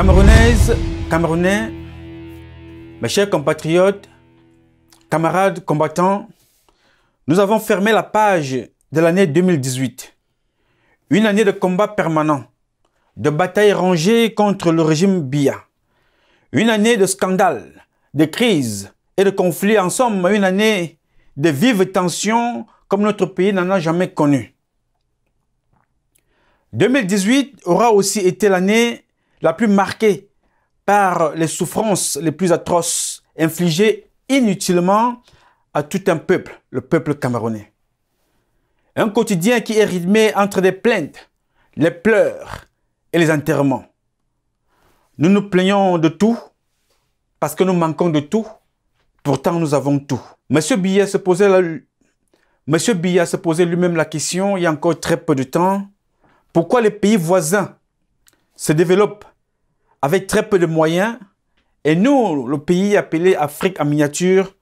Camerounaises, Camerounais, mes chers compatriotes, camarades combattants, nous avons fermé la page de l'année 2018. Une année de combats permanents, de batailles rangées contre le régime Bia. Une année de scandales, de crises et de conflits. En somme, une année de vives tensions comme notre pays n'en a jamais connu. 2018 aura aussi été l'année la plus marquée par les souffrances les plus atroces infligées inutilement à tout un peuple, le peuple camerounais. Un quotidien qui est rythmé entre des plaintes, les pleurs et les enterrements. Nous nous plaignons de tout parce que nous manquons de tout. Pourtant, nous avons tout. Monsieur Billet se posait Monsieur Billet se posait lui-même la question il y a encore très peu de temps. Pourquoi les pays voisins se développe avec très peu de moyens. Et nous, le pays appelé Afrique en miniature,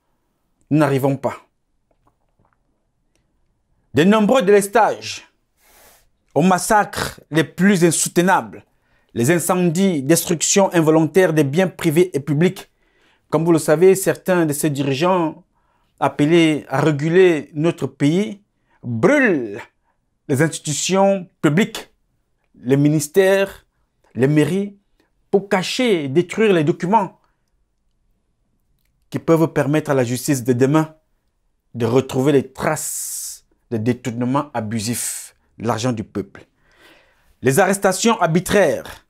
nous n'arrivons pas. De nombreux délestages aux massacres les plus insoutenables, les incendies, destruction involontaire des biens privés et publics. Comme vous le savez, certains de ces dirigeants appelés à réguler notre pays brûlent les institutions publiques, les ministères, les mairies pour cacher et détruire les documents qui peuvent permettre à la justice de demain de retrouver les traces de détournement abusif de l'argent du peuple. Les arrestations arbitraires,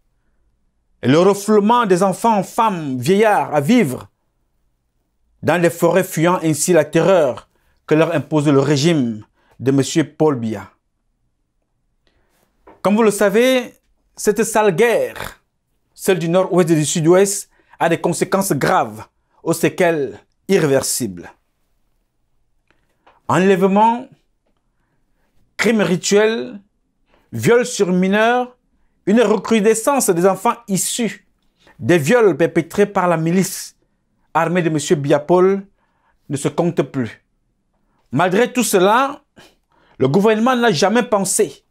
et le refoulement des enfants, femmes, vieillards à vivre dans les forêts fuyant ainsi la terreur que leur impose le régime de M. Paul Biya. Comme vous le savez, cette sale guerre, celle du nord-ouest et du sud-ouest, a des conséquences graves, aux séquelles irréversibles. Enlèvement, crimes rituels, viols sur mineurs, une recrudescence des enfants issus des viols perpétrés par la milice armée de M. Biapol ne se compte plus. Malgré tout cela, le gouvernement n'a jamais pensé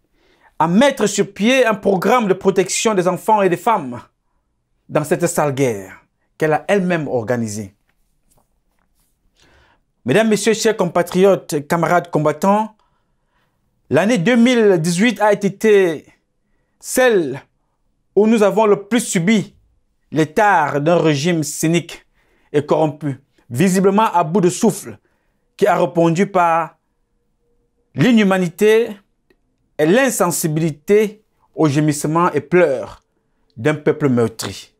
à mettre sur pied un programme de protection des enfants et des femmes dans cette sale guerre qu'elle a elle-même organisée. Mesdames, Messieurs, chers compatriotes, camarades combattants, l'année 2018 a été celle où nous avons le plus subi l'état d'un régime cynique et corrompu, visiblement à bout de souffle, qui a répondu par l'inhumanité, et l'insensibilité aux gémissements et pleurs d'un peuple meurtri.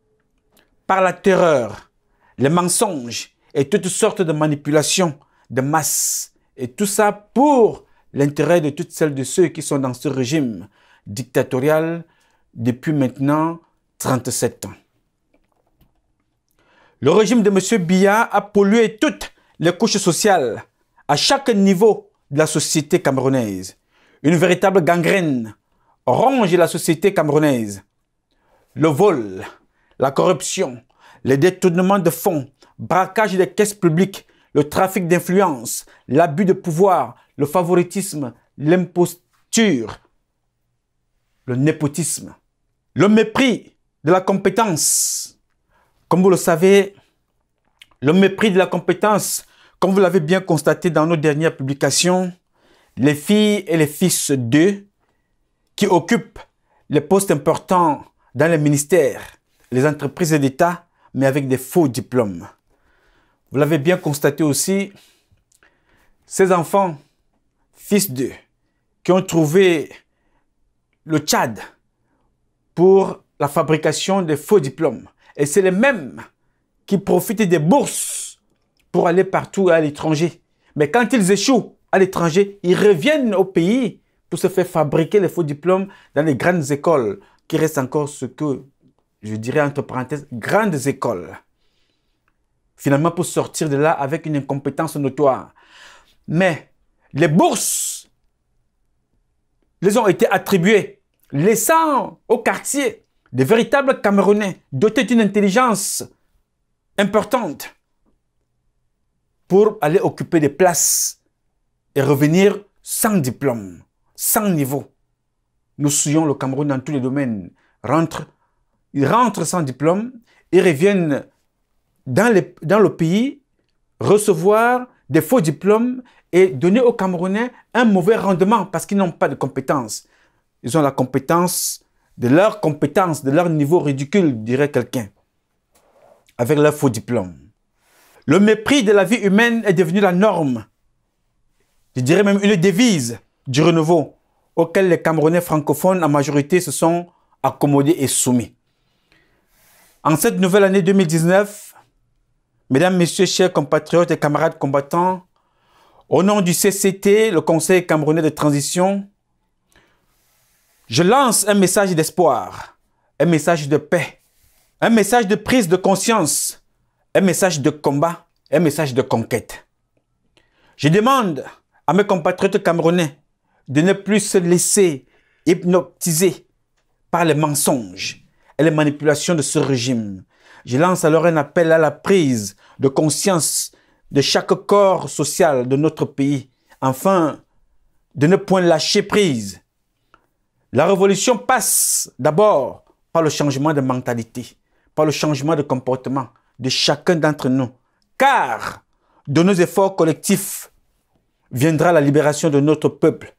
Par la terreur, les mensonges et toutes sortes de manipulations de masse, et tout ça pour l'intérêt de toutes celles de ceux qui sont dans ce régime dictatorial depuis maintenant 37 ans. Le régime de M. Biya a pollué toutes les couches sociales à chaque niveau de la société camerounaise. Une véritable gangrène ronge la société camerounaise. Le vol, la corruption, les détournements de fonds, braquage des caisses publiques, le trafic d'influence, l'abus de pouvoir, le favoritisme, l'imposture, le népotisme, le mépris de la compétence. Comme vous le savez, le mépris de la compétence, comme vous l'avez bien constaté dans nos dernières publications, les filles et les fils d'eux qui occupent les postes importants dans les ministères, les entreprises d'État, mais avec des faux diplômes. Vous l'avez bien constaté aussi, ces enfants, fils d'eux, qui ont trouvé le Tchad pour la fabrication des faux diplômes. Et c'est les mêmes qui profitent des bourses pour aller partout à l'étranger. Mais quand ils échouent, à l'étranger, ils reviennent au pays pour se faire fabriquer les faux diplômes dans les grandes écoles, qui restent encore ce que je dirais entre parenthèses, grandes écoles. Finalement, pour sortir de là avec une incompétence notoire. Mais les bourses les ont été attribuées, laissant au quartier des véritables Camerounais dotés d'une intelligence importante pour aller occuper des places et revenir sans diplôme, sans niveau. Nous souillons le Cameroun dans tous les domaines. Rentre, ils rentrent sans diplôme et reviennent dans, dans le pays recevoir des faux diplômes et donner aux Camerounais un mauvais rendement parce qu'ils n'ont pas de compétences. Ils ont la compétence de leur compétence, de leur niveau ridicule, dirait quelqu'un, avec leurs faux diplôme. Le mépris de la vie humaine est devenu la norme je dirais même une devise du renouveau auquel les Camerounais francophones en majorité se sont accommodés et soumis. En cette nouvelle année 2019, mesdames, messieurs, chers compatriotes et camarades combattants, au nom du CCT, le Conseil camerounais de transition, je lance un message d'espoir, un message de paix, un message de prise de conscience, un message de combat, un message de conquête. Je demande à mes compatriotes camerounais de ne plus se laisser hypnotiser par les mensonges et les manipulations de ce régime. Je lance alors un appel à la prise de conscience de chaque corps social de notre pays, Enfin, de ne point lâcher prise. La révolution passe d'abord par le changement de mentalité, par le changement de comportement de chacun d'entre nous, car de nos efforts collectifs viendra la libération de notre peuple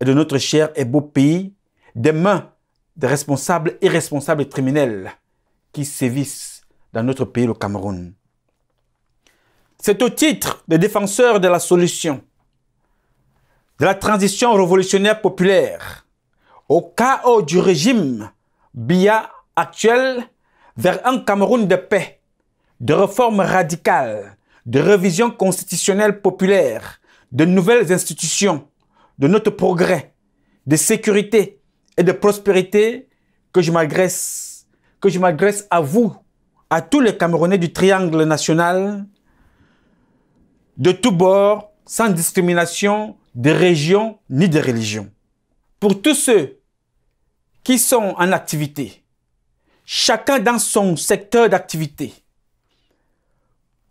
et de notre cher et beau pays des mains des responsables irresponsables et criminels qui sévissent dans notre pays, le Cameroun. C'est au titre des défenseurs de la solution, de la transition révolutionnaire populaire, au chaos du régime BIA actuel vers un Cameroun de paix, de réformes radicales, de révision constitutionnelle populaire, de nouvelles institutions, de notre progrès, de sécurité et de prospérité que je m'agresse que je m'agresse à vous, à tous les Camerounais du triangle national, de tous bords, sans discrimination de région ni de religion. Pour tous ceux qui sont en activité, chacun dans son secteur d'activité,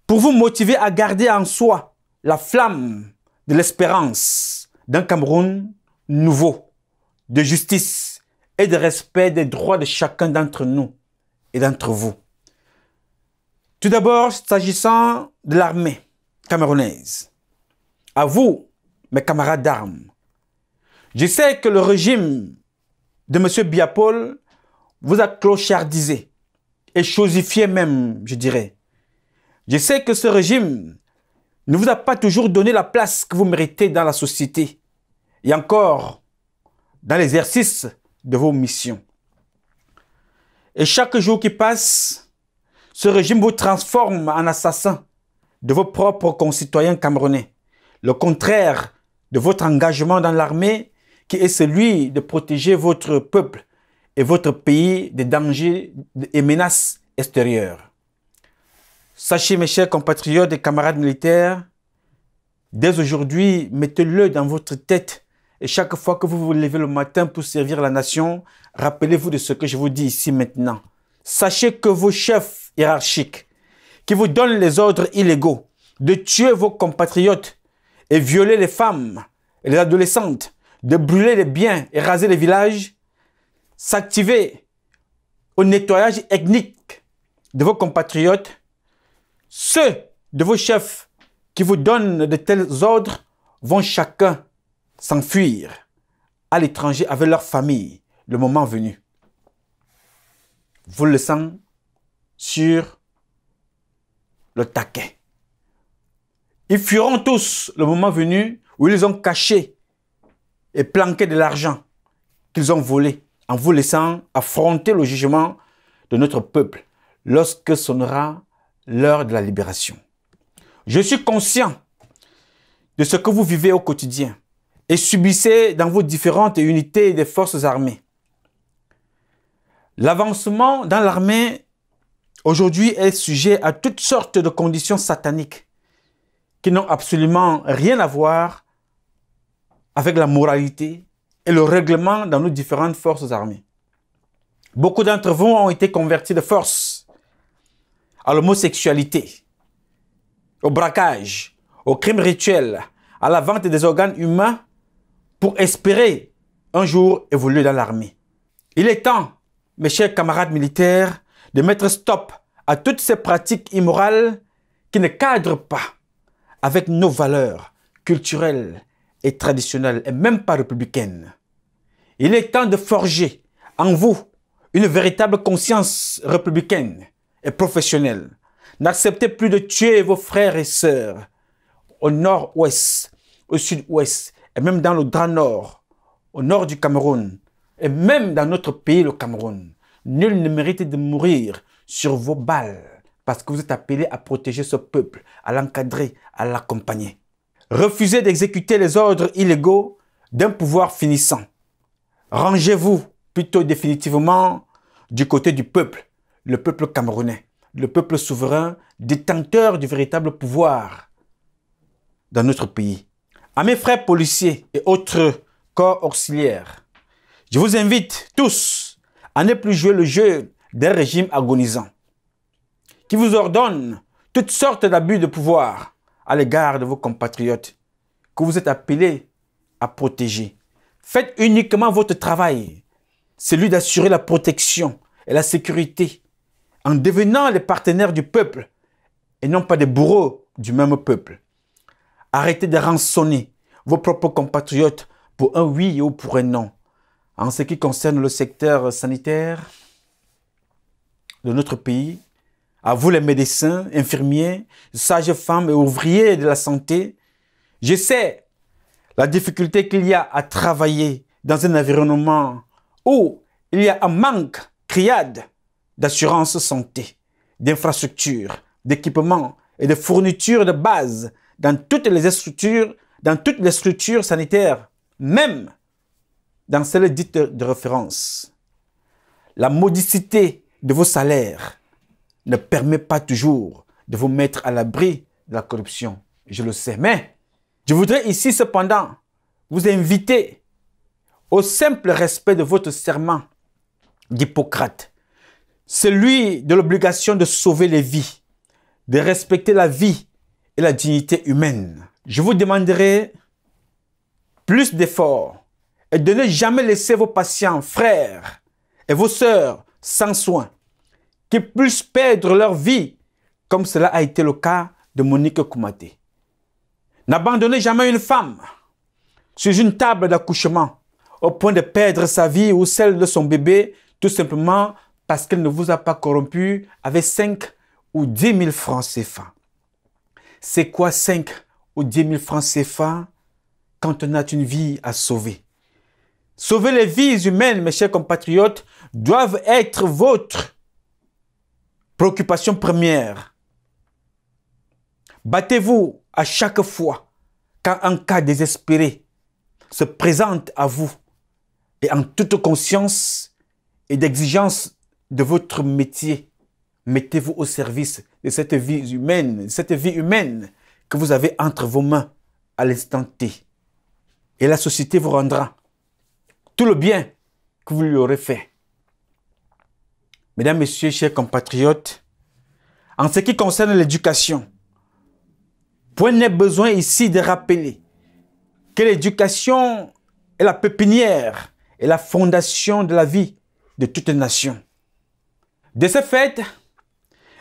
pour vous motiver à garder en soi la flamme de l'espérance d'un Cameroun nouveau, de justice et de respect des droits de chacun d'entre nous et d'entre vous. Tout d'abord, s'agissant de l'armée camerounaise, à vous, mes camarades d'armes, je sais que le régime de M. Biapol vous a clochardisé et chosifié même, je dirais. Je sais que ce régime ne vous a pas toujours donné la place que vous méritez dans la société et encore dans l'exercice de vos missions. Et chaque jour qui passe, ce régime vous transforme en assassin de vos propres concitoyens camerounais. Le contraire de votre engagement dans l'armée qui est celui de protéger votre peuple et votre pays des dangers et menaces extérieures. Sachez, mes chers compatriotes et camarades militaires, dès aujourd'hui, mettez-le dans votre tête. Et chaque fois que vous vous levez le matin pour servir la nation, rappelez-vous de ce que je vous dis ici maintenant. Sachez que vos chefs hiérarchiques, qui vous donnent les ordres illégaux de tuer vos compatriotes et violer les femmes et les adolescentes, de brûler les biens et raser les villages, s'activer au nettoyage ethnique de vos compatriotes ceux de vos chefs qui vous donnent de tels ordres vont chacun s'enfuir à l'étranger avec leur famille le moment venu. Vous le sur le taquet. Ils fuiront tous le moment venu où ils ont caché et planqué de l'argent qu'ils ont volé en vous laissant affronter le jugement de notre peuple lorsque sonnera l'heure de la libération. Je suis conscient de ce que vous vivez au quotidien et subissez dans vos différentes unités des forces armées. L'avancement dans l'armée aujourd'hui est sujet à toutes sortes de conditions sataniques qui n'ont absolument rien à voir avec la moralité et le règlement dans nos différentes forces armées. Beaucoup d'entre vous ont été convertis de force à l'homosexualité, au braquage, au crime rituel, à la vente des organes humains pour espérer un jour évoluer dans l'armée. Il est temps, mes chers camarades militaires, de mettre stop à toutes ces pratiques immorales qui ne cadrent pas avec nos valeurs culturelles et traditionnelles et même pas républicaines. Il est temps de forger en vous une véritable conscience républicaine et professionnel. N'acceptez plus de tuer vos frères et sœurs au nord-ouest, au sud-ouest, et même dans le Grand Nord, au nord du Cameroun, et même dans notre pays, le Cameroun. Nul ne mérite de mourir sur vos balles, parce que vous êtes appelés à protéger ce peuple, à l'encadrer, à l'accompagner. Refusez d'exécuter les ordres illégaux d'un pouvoir finissant. Rangez-vous plutôt définitivement du côté du peuple le peuple camerounais, le peuple souverain, détenteur du véritable pouvoir dans notre pays. À mes frères policiers et autres corps auxiliaires, je vous invite tous à ne plus jouer le jeu d'un régime agonisant qui vous ordonne toutes sortes d'abus de pouvoir à l'égard de vos compatriotes que vous êtes appelés à protéger. Faites uniquement votre travail, celui d'assurer la protection et la sécurité en devenant les partenaires du peuple et non pas des bourreaux du même peuple. Arrêtez de rançonner vos propres compatriotes pour un oui ou pour un non. En ce qui concerne le secteur sanitaire de notre pays, à vous les médecins, infirmiers, sages-femmes et ouvriers de la santé, je sais la difficulté qu'il y a à travailler dans un environnement où il y a un manque criade d'assurance santé, d'infrastructures, d'équipements et de fournitures de base dans toutes les structures, dans toutes les structures sanitaires, même dans celles dites de référence. La modicité de vos salaires ne permet pas toujours de vous mettre à l'abri de la corruption. Je le sais, mais je voudrais ici cependant vous inviter au simple respect de votre serment d'Hippocrate celui de l'obligation de sauver les vies, de respecter la vie et la dignité humaine. Je vous demanderai plus d'efforts et de ne jamais laisser vos patients, frères et vos sœurs sans soins, qui puissent perdre leur vie, comme cela a été le cas de Monique Koumate. N'abandonnez jamais une femme sur une table d'accouchement au point de perdre sa vie ou celle de son bébé, tout simplement parce qu'elle ne vous a pas corrompu avec 5 ou 10 000 francs CFA. C'est quoi 5 ou 10 000 francs CFA quand on a une vie à sauver Sauver les vies humaines, mes chers compatriotes, doivent être votre préoccupation première. Battez-vous à chaque fois quand un cas désespéré se présente à vous et en toute conscience et d'exigence de votre métier. Mettez-vous au service de cette vie humaine, cette vie humaine que vous avez entre vos mains à l'instant T. Et la société vous rendra tout le bien que vous lui aurez fait. Mesdames, Messieurs, chers compatriotes, en ce qui concerne l'éducation, point n'est besoin ici de rappeler que l'éducation est la pépinière et la fondation de la vie de toute nation. De ce fait,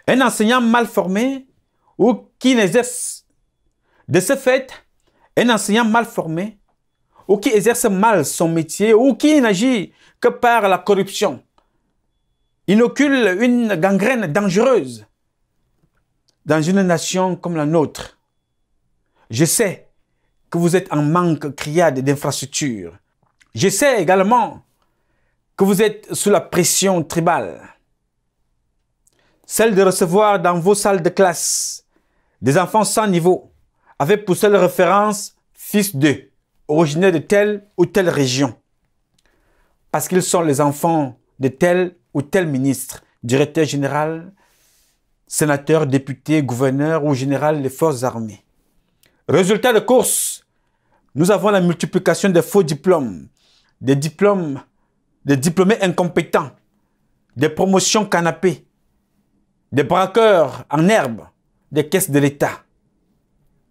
un enseignant mal formé ou qui n'exerce... De ce fait, un enseignant mal formé ou qui exerce mal son métier ou qui n'agit que par la corruption inocule une gangrène dangereuse dans une nation comme la nôtre. Je sais que vous êtes en manque criade d'infrastructures. Je sais également que vous êtes sous la pression tribale celle de recevoir dans vos salles de classe des enfants sans niveau, avec pour seule référence fils d'eux, originaires de telle ou telle région, parce qu'ils sont les enfants de tel ou tel ministre, directeur général, sénateur, député, gouverneur ou général des forces armées. Résultat de course, nous avons la multiplication des faux diplômes, des diplômes, des diplômés incompétents, des promotions canapées des braqueurs en herbe des caisses de l'État.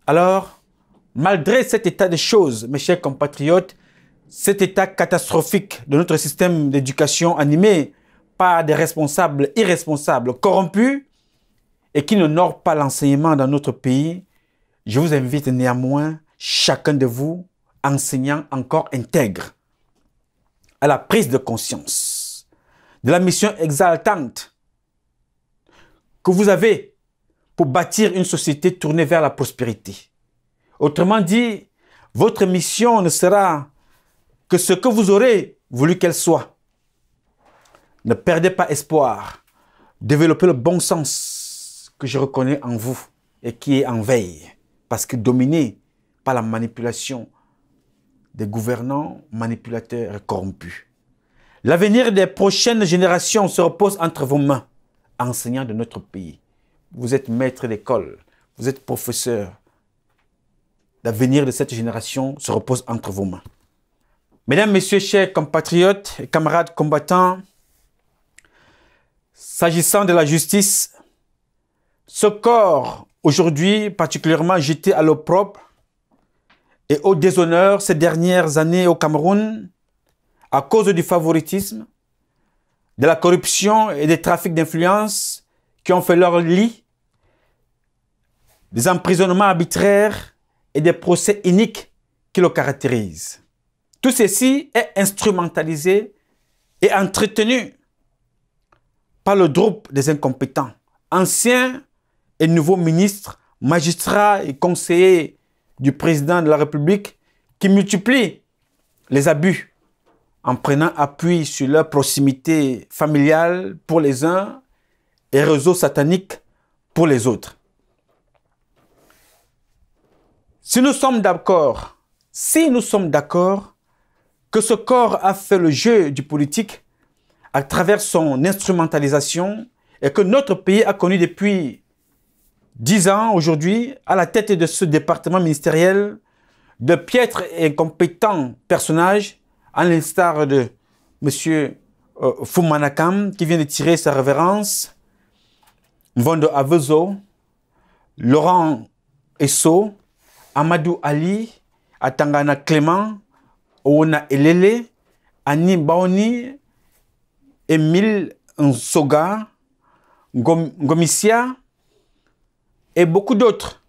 Alors, malgré cet état de choses, mes chers compatriotes, cet état catastrophique de notre système d'éducation animé par des responsables irresponsables, corrompus et qui n'honorent pas l'enseignement dans notre pays, je vous invite néanmoins, chacun de vous, enseignant encore intègre, à la prise de conscience de la mission exaltante que vous avez pour bâtir une société tournée vers la prospérité. Autrement dit, votre mission ne sera que ce que vous aurez voulu qu'elle soit. Ne perdez pas espoir. Développez le bon sens que je reconnais en vous et qui est en veille. Parce que dominé par la manipulation des gouvernants, manipulateurs et corrompus. L'avenir des prochaines générations se repose entre vos mains enseignants de notre pays, vous êtes maîtres d'école, vous êtes professeurs. L'avenir de cette génération se repose entre vos mains. Mesdames, Messieurs, chers compatriotes et camarades combattants, s'agissant de la justice, ce corps, aujourd'hui particulièrement jeté à l'opprobre et au déshonneur ces dernières années au Cameroun, à cause du favoritisme, de la corruption et des trafics d'influence qui ont fait leur lit, des emprisonnements arbitraires et des procès iniques qui le caractérisent. Tout ceci est instrumentalisé et entretenu par le groupe des incompétents, anciens et nouveaux ministres, magistrats et conseillers du président de la République qui multiplient les abus en prenant appui sur leur proximité familiale pour les uns et réseau satanique pour les autres. Si nous sommes d'accord, si nous sommes d'accord que ce corps a fait le jeu du politique à travers son instrumentalisation et que notre pays a connu depuis dix ans aujourd'hui à la tête de ce département ministériel de piètres et incompétents personnages à l'instar de M. Euh, Fumanakam, qui vient de tirer sa révérence, Vondo Avezo, Laurent Esso, Amadou Ali, Atangana Clément, Oona Elele, Annie Baoni, Emile Nsoga, Gomissia et beaucoup d'autres.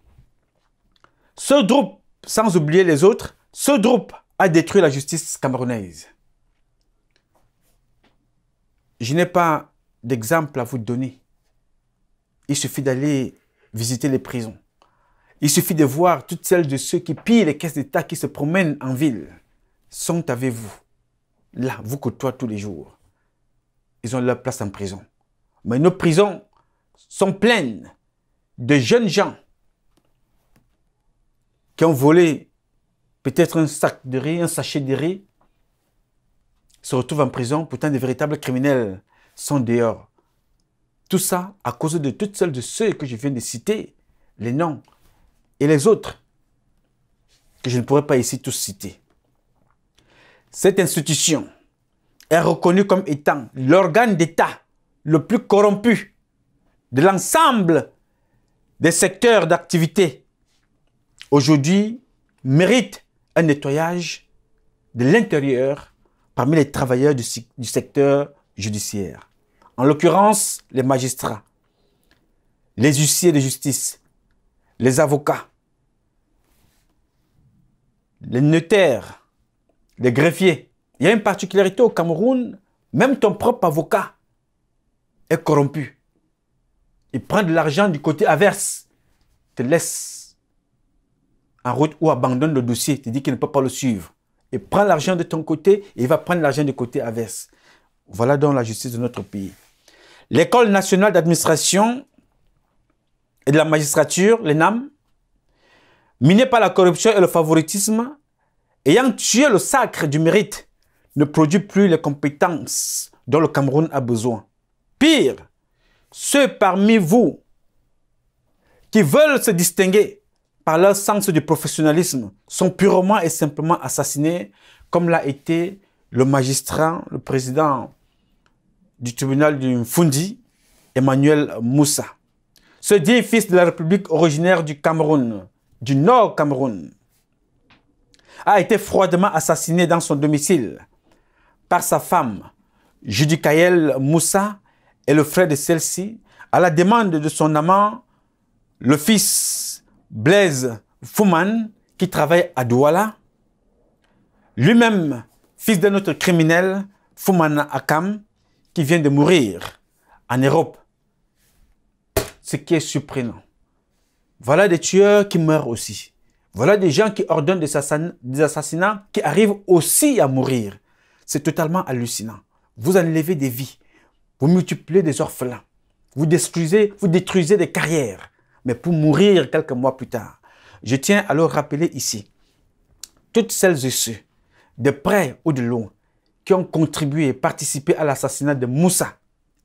Ce groupe, sans oublier les autres, ce groupe a détruit la justice camerounaise. Je n'ai pas d'exemple à vous donner. Il suffit d'aller visiter les prisons. Il suffit de voir toutes celles de ceux qui pillent les caisses d'État, qui se promènent en ville, sont avec vous. Là, vous côtoient tous les jours. Ils ont leur place en prison. Mais nos prisons sont pleines de jeunes gens qui ont volé peut-être un sac de riz, un sachet de riz, se retrouvent en prison, pourtant des véritables criminels sont dehors. Tout ça à cause de toutes celles de ceux que je viens de citer, les noms, et les autres, que je ne pourrais pas ici tous citer. Cette institution est reconnue comme étant l'organe d'État le plus corrompu de l'ensemble des secteurs d'activité. Aujourd'hui, mérite un nettoyage de l'intérieur parmi les travailleurs du, secteur judiciaire. En l'occurrence, les magistrats, les huissiers de justice, les avocats, les notaires, les greffiers. Il y a une particularité au Cameroun, même ton propre avocat est corrompu. Il prend de l'argent du côté averse, te laisse en route ou abandonne le dossier, tu dis qu'il ne peut pas le suivre. Et prend l'argent de ton côté et il va prendre l'argent du côté averse. Voilà donc la justice de notre pays. L'École nationale d'administration et de la magistrature, l'ENAM, minée par la corruption et le favoritisme, ayant tué le sacre du mérite, ne produit plus les compétences dont le Cameroun a besoin. Pire, ceux parmi vous qui veulent se distinguer par leur sens du professionnalisme, sont purement et simplement assassinés, comme l'a été le magistrat, le président du tribunal du Fundi, Emmanuel Moussa. Ce dit fils de la République originaire du Cameroun, du Nord Cameroun, a été froidement assassiné dans son domicile par sa femme, judicaël Moussa, et le frère de celle-ci, à la demande de son amant, le fils Blaise Fouman, qui travaille à Douala, lui-même, fils d'un autre criminel, Fouman Akam, qui vient de mourir en Europe. Ce qui est surprenant. Voilà des tueurs qui meurent aussi. Voilà des gens qui ordonnent des, assassinats qui arrivent aussi à mourir. C'est totalement hallucinant. Vous enlevez des vies. Vous multipliez des orphelins. Vous détruisez, vous détruisez des carrières mais pour mourir quelques mois plus tard. Je tiens à le rappeler ici, toutes celles et ceux, de près ou de loin, qui ont contribué et participé à l'assassinat de Moussa,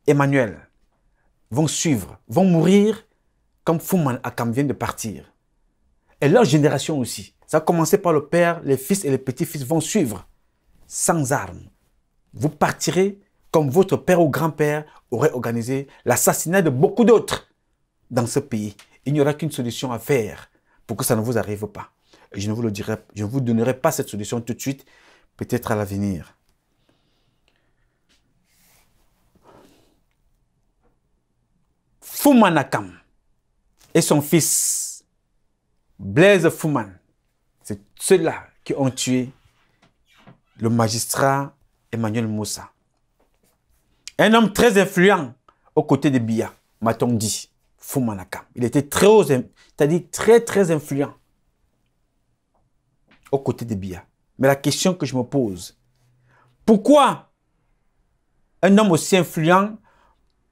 Emmanuel, vont suivre, vont mourir comme Fouman Akam vient de partir. Et leur génération aussi. Ça a commencé par le père, les fils et les petits-fils vont suivre, sans armes. Vous partirez comme votre père ou grand-père aurait organisé l'assassinat de beaucoup d'autres dans ce pays, il n'y aura qu'une solution à faire pour que ça ne vous arrive pas. je ne vous dirai, je vous donnerai pas cette solution tout de suite, peut-être à l'avenir. Fumanakam et son fils Blaise Fuman, c'est ceux-là qui ont tué le magistrat Emmanuel Moussa. Un homme très influent aux côtés de Bia, m'a-t-on dit. Foumanakam, Il était très très très influent aux côtés de Biya. Mais la question que je me pose, pourquoi un homme aussi influent,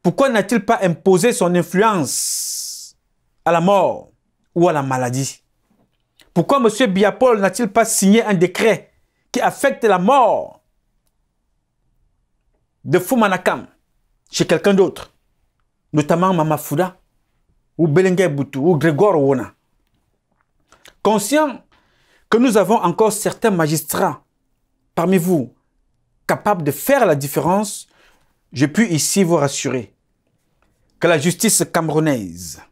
pourquoi n'a-t-il pas imposé son influence à la mort ou à la maladie Pourquoi M. Biapol n'a-t-il pas signé un décret qui affecte la mort de Fumanakam chez quelqu'un d'autre, notamment Mama Fouda ou Belenguer Boutou, ou Grégoire Wona. Conscient que nous avons encore certains magistrats parmi vous capables de faire la différence, je puis ici vous rassurer que la justice camerounaise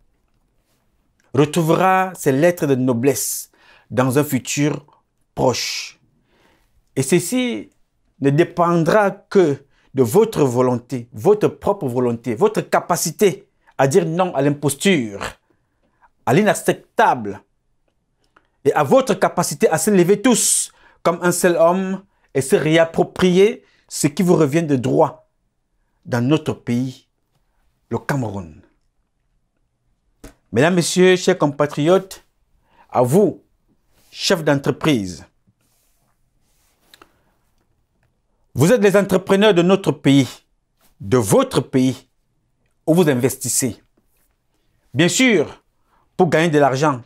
retrouvera ses lettres de noblesse dans un futur proche. Et ceci ne dépendra que de votre volonté, votre propre volonté, votre capacité à dire non à l'imposture, à l'inacceptable et à votre capacité à se lever tous comme un seul homme et se réapproprier ce qui vous revient de droit dans notre pays, le Cameroun. Mesdames, Messieurs, chers compatriotes, à vous, chefs d'entreprise, vous êtes les entrepreneurs de notre pays, de votre pays où vous investissez. Bien sûr, pour gagner de l'argent,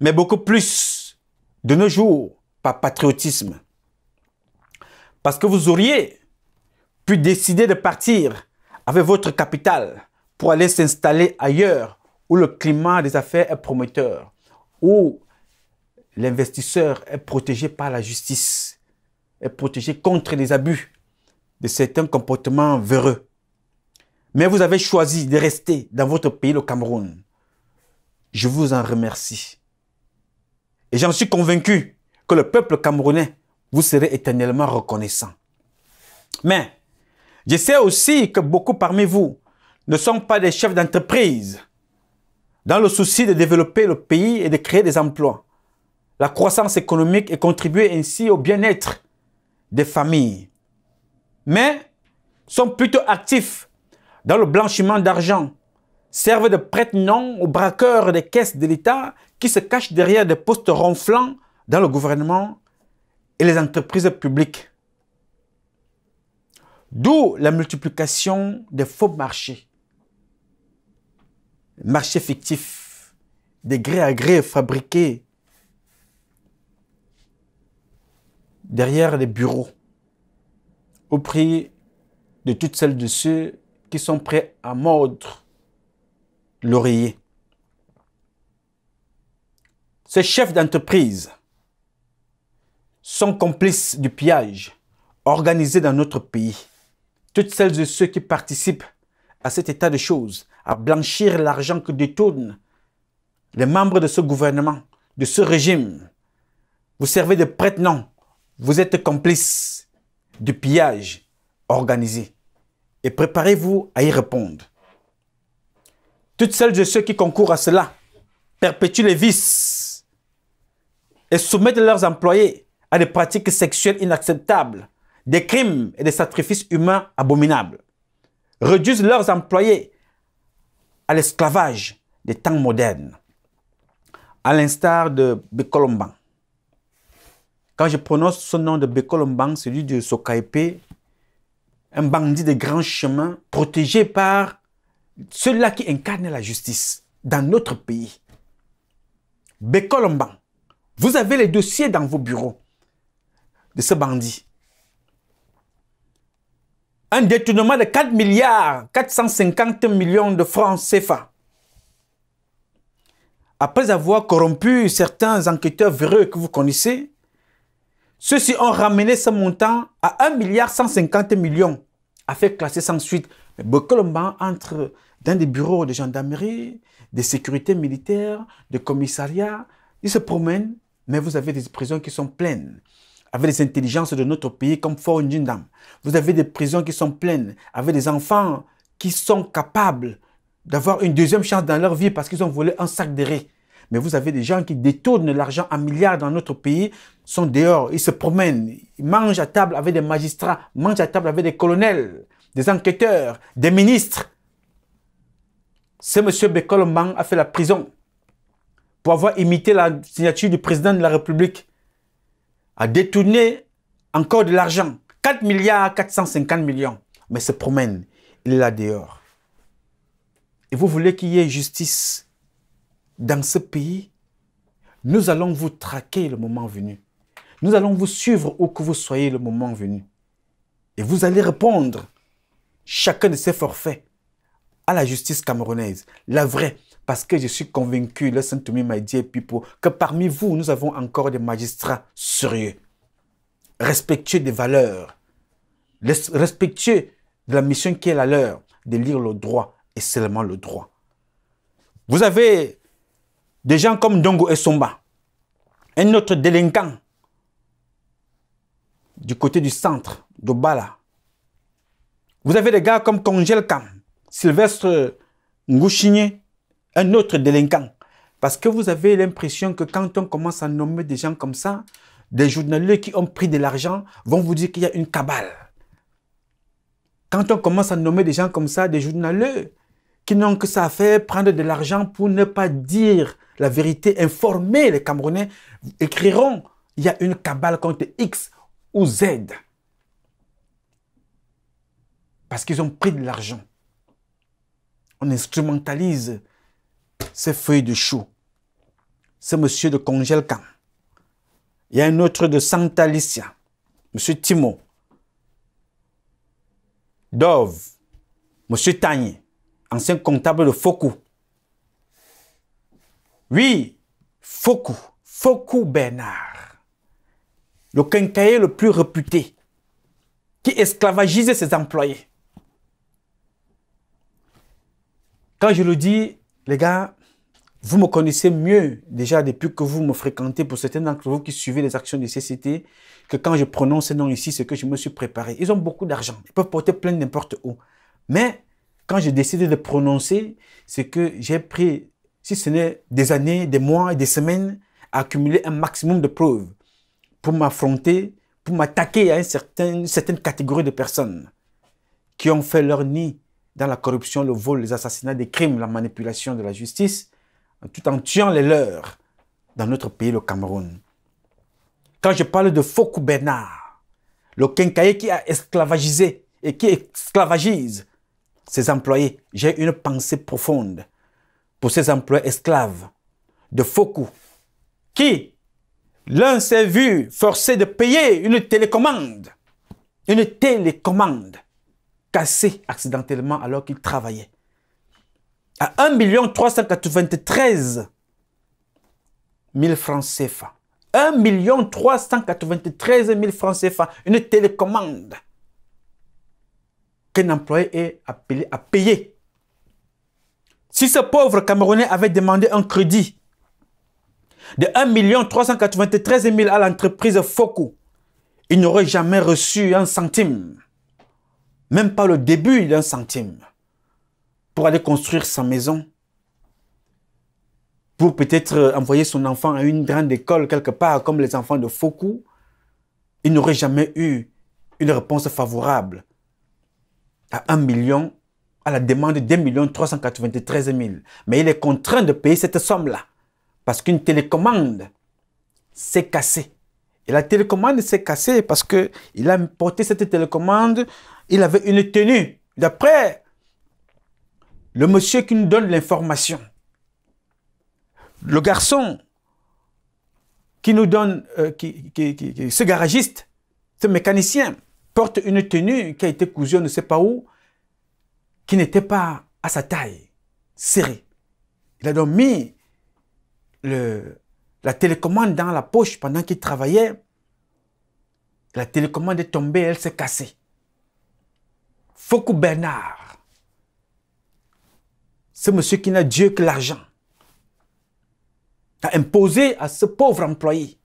mais beaucoup plus de nos jours par patriotisme. Parce que vous auriez pu décider de partir avec votre capital pour aller s'installer ailleurs où le climat des affaires est prometteur, où l'investisseur est protégé par la justice, est protégé contre les abus de certains comportements véreux mais vous avez choisi de rester dans votre pays, le Cameroun. Je vous en remercie. Et j'en suis convaincu que le peuple camerounais, vous sera éternellement reconnaissant. Mais, je sais aussi que beaucoup parmi vous ne sont pas des chefs d'entreprise dans le souci de développer le pays et de créer des emplois. La croissance économique et contribuer ainsi au bien-être des familles. Mais, sont plutôt actifs dans le blanchiment d'argent, servent de prête-nom aux braqueurs des caisses de l'État qui se cachent derrière des postes ronflants dans le gouvernement et les entreprises publiques. D'où la multiplication des faux marchés, marchés fictifs, des gré à gré fabriqués derrière les bureaux, au prix de toutes celles de ceux qui sont prêts à mordre l'oreiller. Ces chefs d'entreprise sont complices du pillage organisé dans notre pays. Toutes celles et ceux qui participent à cet état de choses, à blanchir l'argent que détournent les membres de ce gouvernement, de ce régime, vous servez de prête-nom, vous êtes complices du pillage organisé et préparez-vous à y répondre. Toutes celles de ceux qui concourent à cela perpétuent les vices et soumettent leurs employés à des pratiques sexuelles inacceptables, des crimes et des sacrifices humains abominables, réduisent leurs employés à l'esclavage des temps modernes. À l'instar de Bécolomban. Quand je prononce ce nom de Bécolomban, celui de Sokaipé, un bandit de grands chemin, protégé par ceux-là qui incarnent la justice dans notre pays. Bécolomban, vous avez les dossiers dans vos bureaux de ce bandit. Un détournement de 4 milliards 450 millions de francs CFA. Après avoir corrompu certains enquêteurs véreux que vous connaissez, ceux-ci ont ramené ce montant à 1 milliard 150 millions a fait classer sans suite. Mais Bokolomba entre dans des bureaux de gendarmerie, de sécurité militaire, de commissariat Il se promène, mais vous avez des prisons qui sont pleines avec les intelligences de notre pays comme Fort Ndjindam. Vous avez des prisons qui sont pleines, avec des enfants qui sont capables d'avoir une deuxième chance dans leur vie parce qu'ils ont volé un sac de riz. Mais vous avez des gens qui détournent l'argent en milliards dans notre pays, sont dehors, ils se promènent, ils mangent à table avec des magistrats, mangent à table avec des colonels, des enquêteurs, des ministres. Ce monsieur Bekolomang a fait la prison pour avoir imité la signature du président de la République, a détourné encore de l'argent, 4 milliards 450 millions, mais se promène, il est là dehors. Et vous voulez qu'il y ait justice dans ce pays, nous allons vous traquer le moment venu. Nous allons vous suivre où que vous soyez le moment venu. Et vous allez répondre, chacun de ces forfaits, à la justice camerounaise, la vraie. Parce que je suis convaincu, le saint m'a dit, people, que parmi vous, nous avons encore des magistrats sérieux, respectueux des valeurs, respectueux de la mission qui est la leur, de lire le droit et seulement le droit. Vous avez des gens comme Dongo et Somba, un autre délinquant du côté du centre de Bala. Vous avez des gars comme Kongel Kam, Sylvestre Ngouchigné, un autre délinquant. Parce que vous avez l'impression que quand on commence à nommer des gens comme ça, des journalistes qui ont pris de l'argent vont vous dire qu'il y a une cabale. Quand on commence à nommer des gens comme ça, des journalistes qui n'ont que ça à faire, prendre de l'argent pour ne pas dire la vérité, informée, les Camerounais, écriront, il y a une cabale contre X ou Z. Parce qu'ils ont pris de l'argent. On instrumentalise ces feuilles de chou. C'est monsieur de Congelcam Il y a un autre de Santa Alicia, monsieur Timo. Dove, monsieur Tany ancien comptable de Foucault. Oui, Foucault, Foucault Bernard, le quincailler le plus réputé, qui esclavagisait ses employés. Quand je le dis, les gars, vous me connaissez mieux déjà depuis que vous me fréquentez pour certains d'entre vous qui suivez les actions de CCT que quand je prononce ce nom ici, c'est que je me suis préparé. Ils ont beaucoup d'argent. Ils peuvent porter plein n'importe où. Mais quand j'ai décidé de prononcer, c'est que j'ai pris si ce n'est des années, des mois et des semaines, à accumuler un maximum de preuves pour m'affronter, pour m'attaquer à une certaine, catégorie de personnes qui ont fait leur nid dans la corruption, le vol, les assassinats, des crimes, la manipulation de la justice, tout en tuant les leurs dans notre pays, le Cameroun. Quand je parle de Foucault Bernard, le quincailler qui a esclavagisé et qui esclavagise ses employés, j'ai une pensée profonde pour ces emplois esclaves de Foucault, qui, l'un s'est vu forcé de payer une télécommande, une télécommande cassée accidentellement alors qu'il travaillait, à 1 393 000 francs CFA. 1 393 000 francs CFA, une télécommande qu'un employé est appelé à payer si ce pauvre Camerounais avait demandé un crédit de 1 393 000 à l'entreprise Foku, il n'aurait jamais reçu un centime, même pas le début d'un centime, pour aller construire sa maison, pour peut-être envoyer son enfant à une grande école quelque part, comme les enfants de Foucault. Il n'aurait jamais eu une réponse favorable à 1 à la demande de 1 393 000. Mais il est contraint de payer cette somme-là parce qu'une télécommande s'est cassée. Et la télécommande s'est cassée parce qu'il a porté cette télécommande, il avait une tenue. D'après le monsieur qui nous donne l'information, le garçon qui nous donne, euh, qui, ce garagiste, ce mécanicien, porte une tenue qui a été cousue on ne sait pas où, qui n'était pas à sa taille, serré. Il a donc mis la télécommande dans la poche pendant qu'il travaillait. La télécommande est tombée, elle s'est cassée. Foucault Bernard, ce monsieur qui n'a Dieu que l'argent, a imposé à ce pauvre employé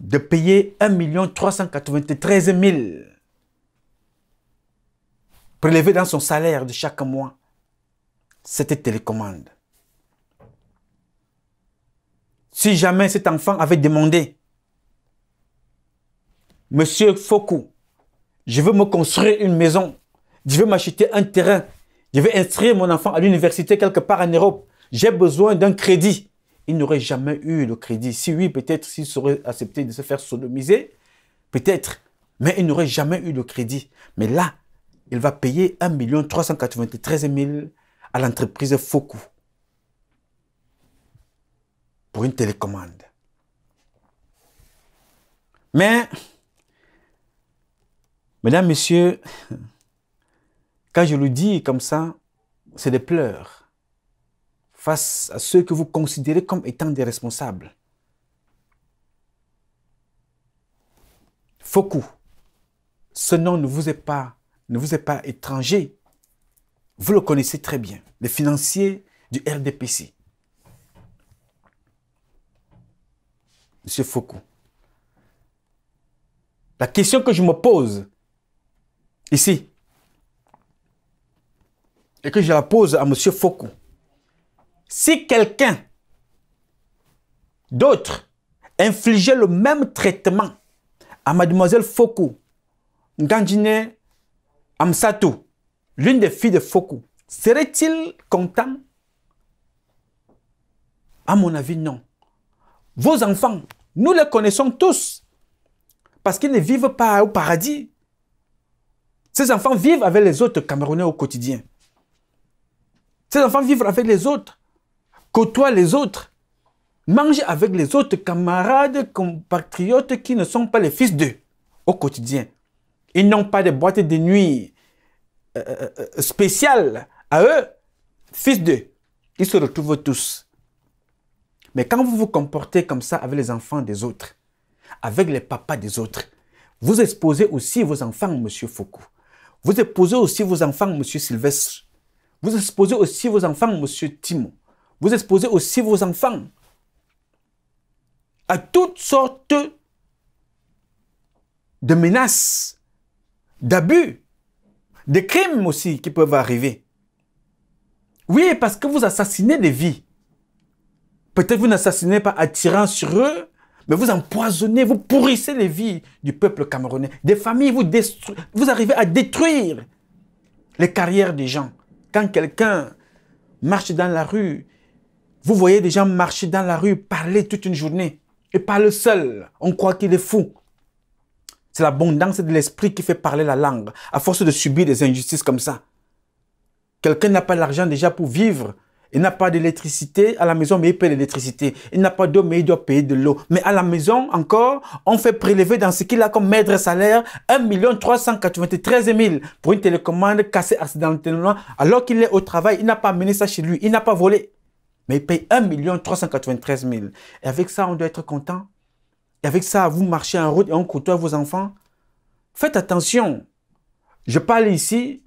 de payer 1 393 000 Prélevé dans son salaire de chaque mois cette télécommande. Si jamais cet enfant avait demandé, Monsieur Foucault, je veux me construire une maison, je veux m'acheter un terrain, je veux inscrire mon enfant à l'université quelque part en Europe, j'ai besoin d'un crédit. Il n'aurait jamais eu le crédit. Si oui, peut-être s'il serait accepté de se faire sodomiser, peut-être, mais il n'aurait jamais eu le crédit. Mais là, il va payer 1 393 000 à l'entreprise Foku pour une télécommande. Mais, mesdames, messieurs, quand je le dis comme ça, c'est des pleurs face à ceux que vous considérez comme étant des responsables. Foku, ce nom ne vous est pas ne vous est pas étranger. Vous le connaissez très bien, les financiers du RDPC. Monsieur Foucault, la question que je me pose ici, et que je la pose à Monsieur Foucault, si quelqu'un d'autre infligeait le même traitement à Mademoiselle Foucault, Amsato, l'une des filles de Foku, serait-il content À mon avis, non. Vos enfants, nous les connaissons tous parce qu'ils ne vivent pas au paradis. Ces enfants vivent avec les autres Camerounais au quotidien. Ces enfants vivent avec les autres, côtoient les autres, mangent avec les autres camarades, compatriotes qui ne sont pas les fils d'eux au quotidien. Ils n'ont pas de boîte de nuit euh, euh, euh, spéciale à eux. Fils d'eux, ils se retrouvent tous. Mais quand vous vous comportez comme ça avec les enfants des autres, avec les papas des autres, vous exposez aussi vos enfants, M. Foucault. Vous exposez aussi vos enfants, M. Sylvestre. Vous exposez aussi vos enfants, M. Timon. Vous exposez aussi vos enfants à toutes sortes de menaces d'abus, des crimes aussi qui peuvent arriver. Oui, parce que vous assassinez des vies. Peut-être vous n'assassinez pas attirant sur eux, mais vous empoisonnez, vous pourrissez les vies du peuple camerounais. Des familles, vous, vous arrivez à détruire les carrières des gens. Quand quelqu'un marche dans la rue, vous voyez des gens marcher dans la rue, parler toute une journée et le seul. On croit qu'il est fou. C'est l'abondance de l'esprit qui fait parler la langue, à force de subir des injustices comme ça. Quelqu'un n'a pas l'argent déjà pour vivre. Il n'a pas d'électricité à la maison, mais il paye l'électricité. Il n'a pas d'eau, mais il doit payer de l'eau. Mais à la maison, encore, on fait prélever dans ce qu'il a comme maître salaire 1 393 000 pour une télécommande cassée accidentellement. Alors qu'il est au travail, il n'a pas amené ça chez lui, il n'a pas volé. Mais il paye 1 393 000. Et avec ça, on doit être content. Et avec ça, vous marchez en route et on côtoie vos enfants. Faites attention. Je parle ici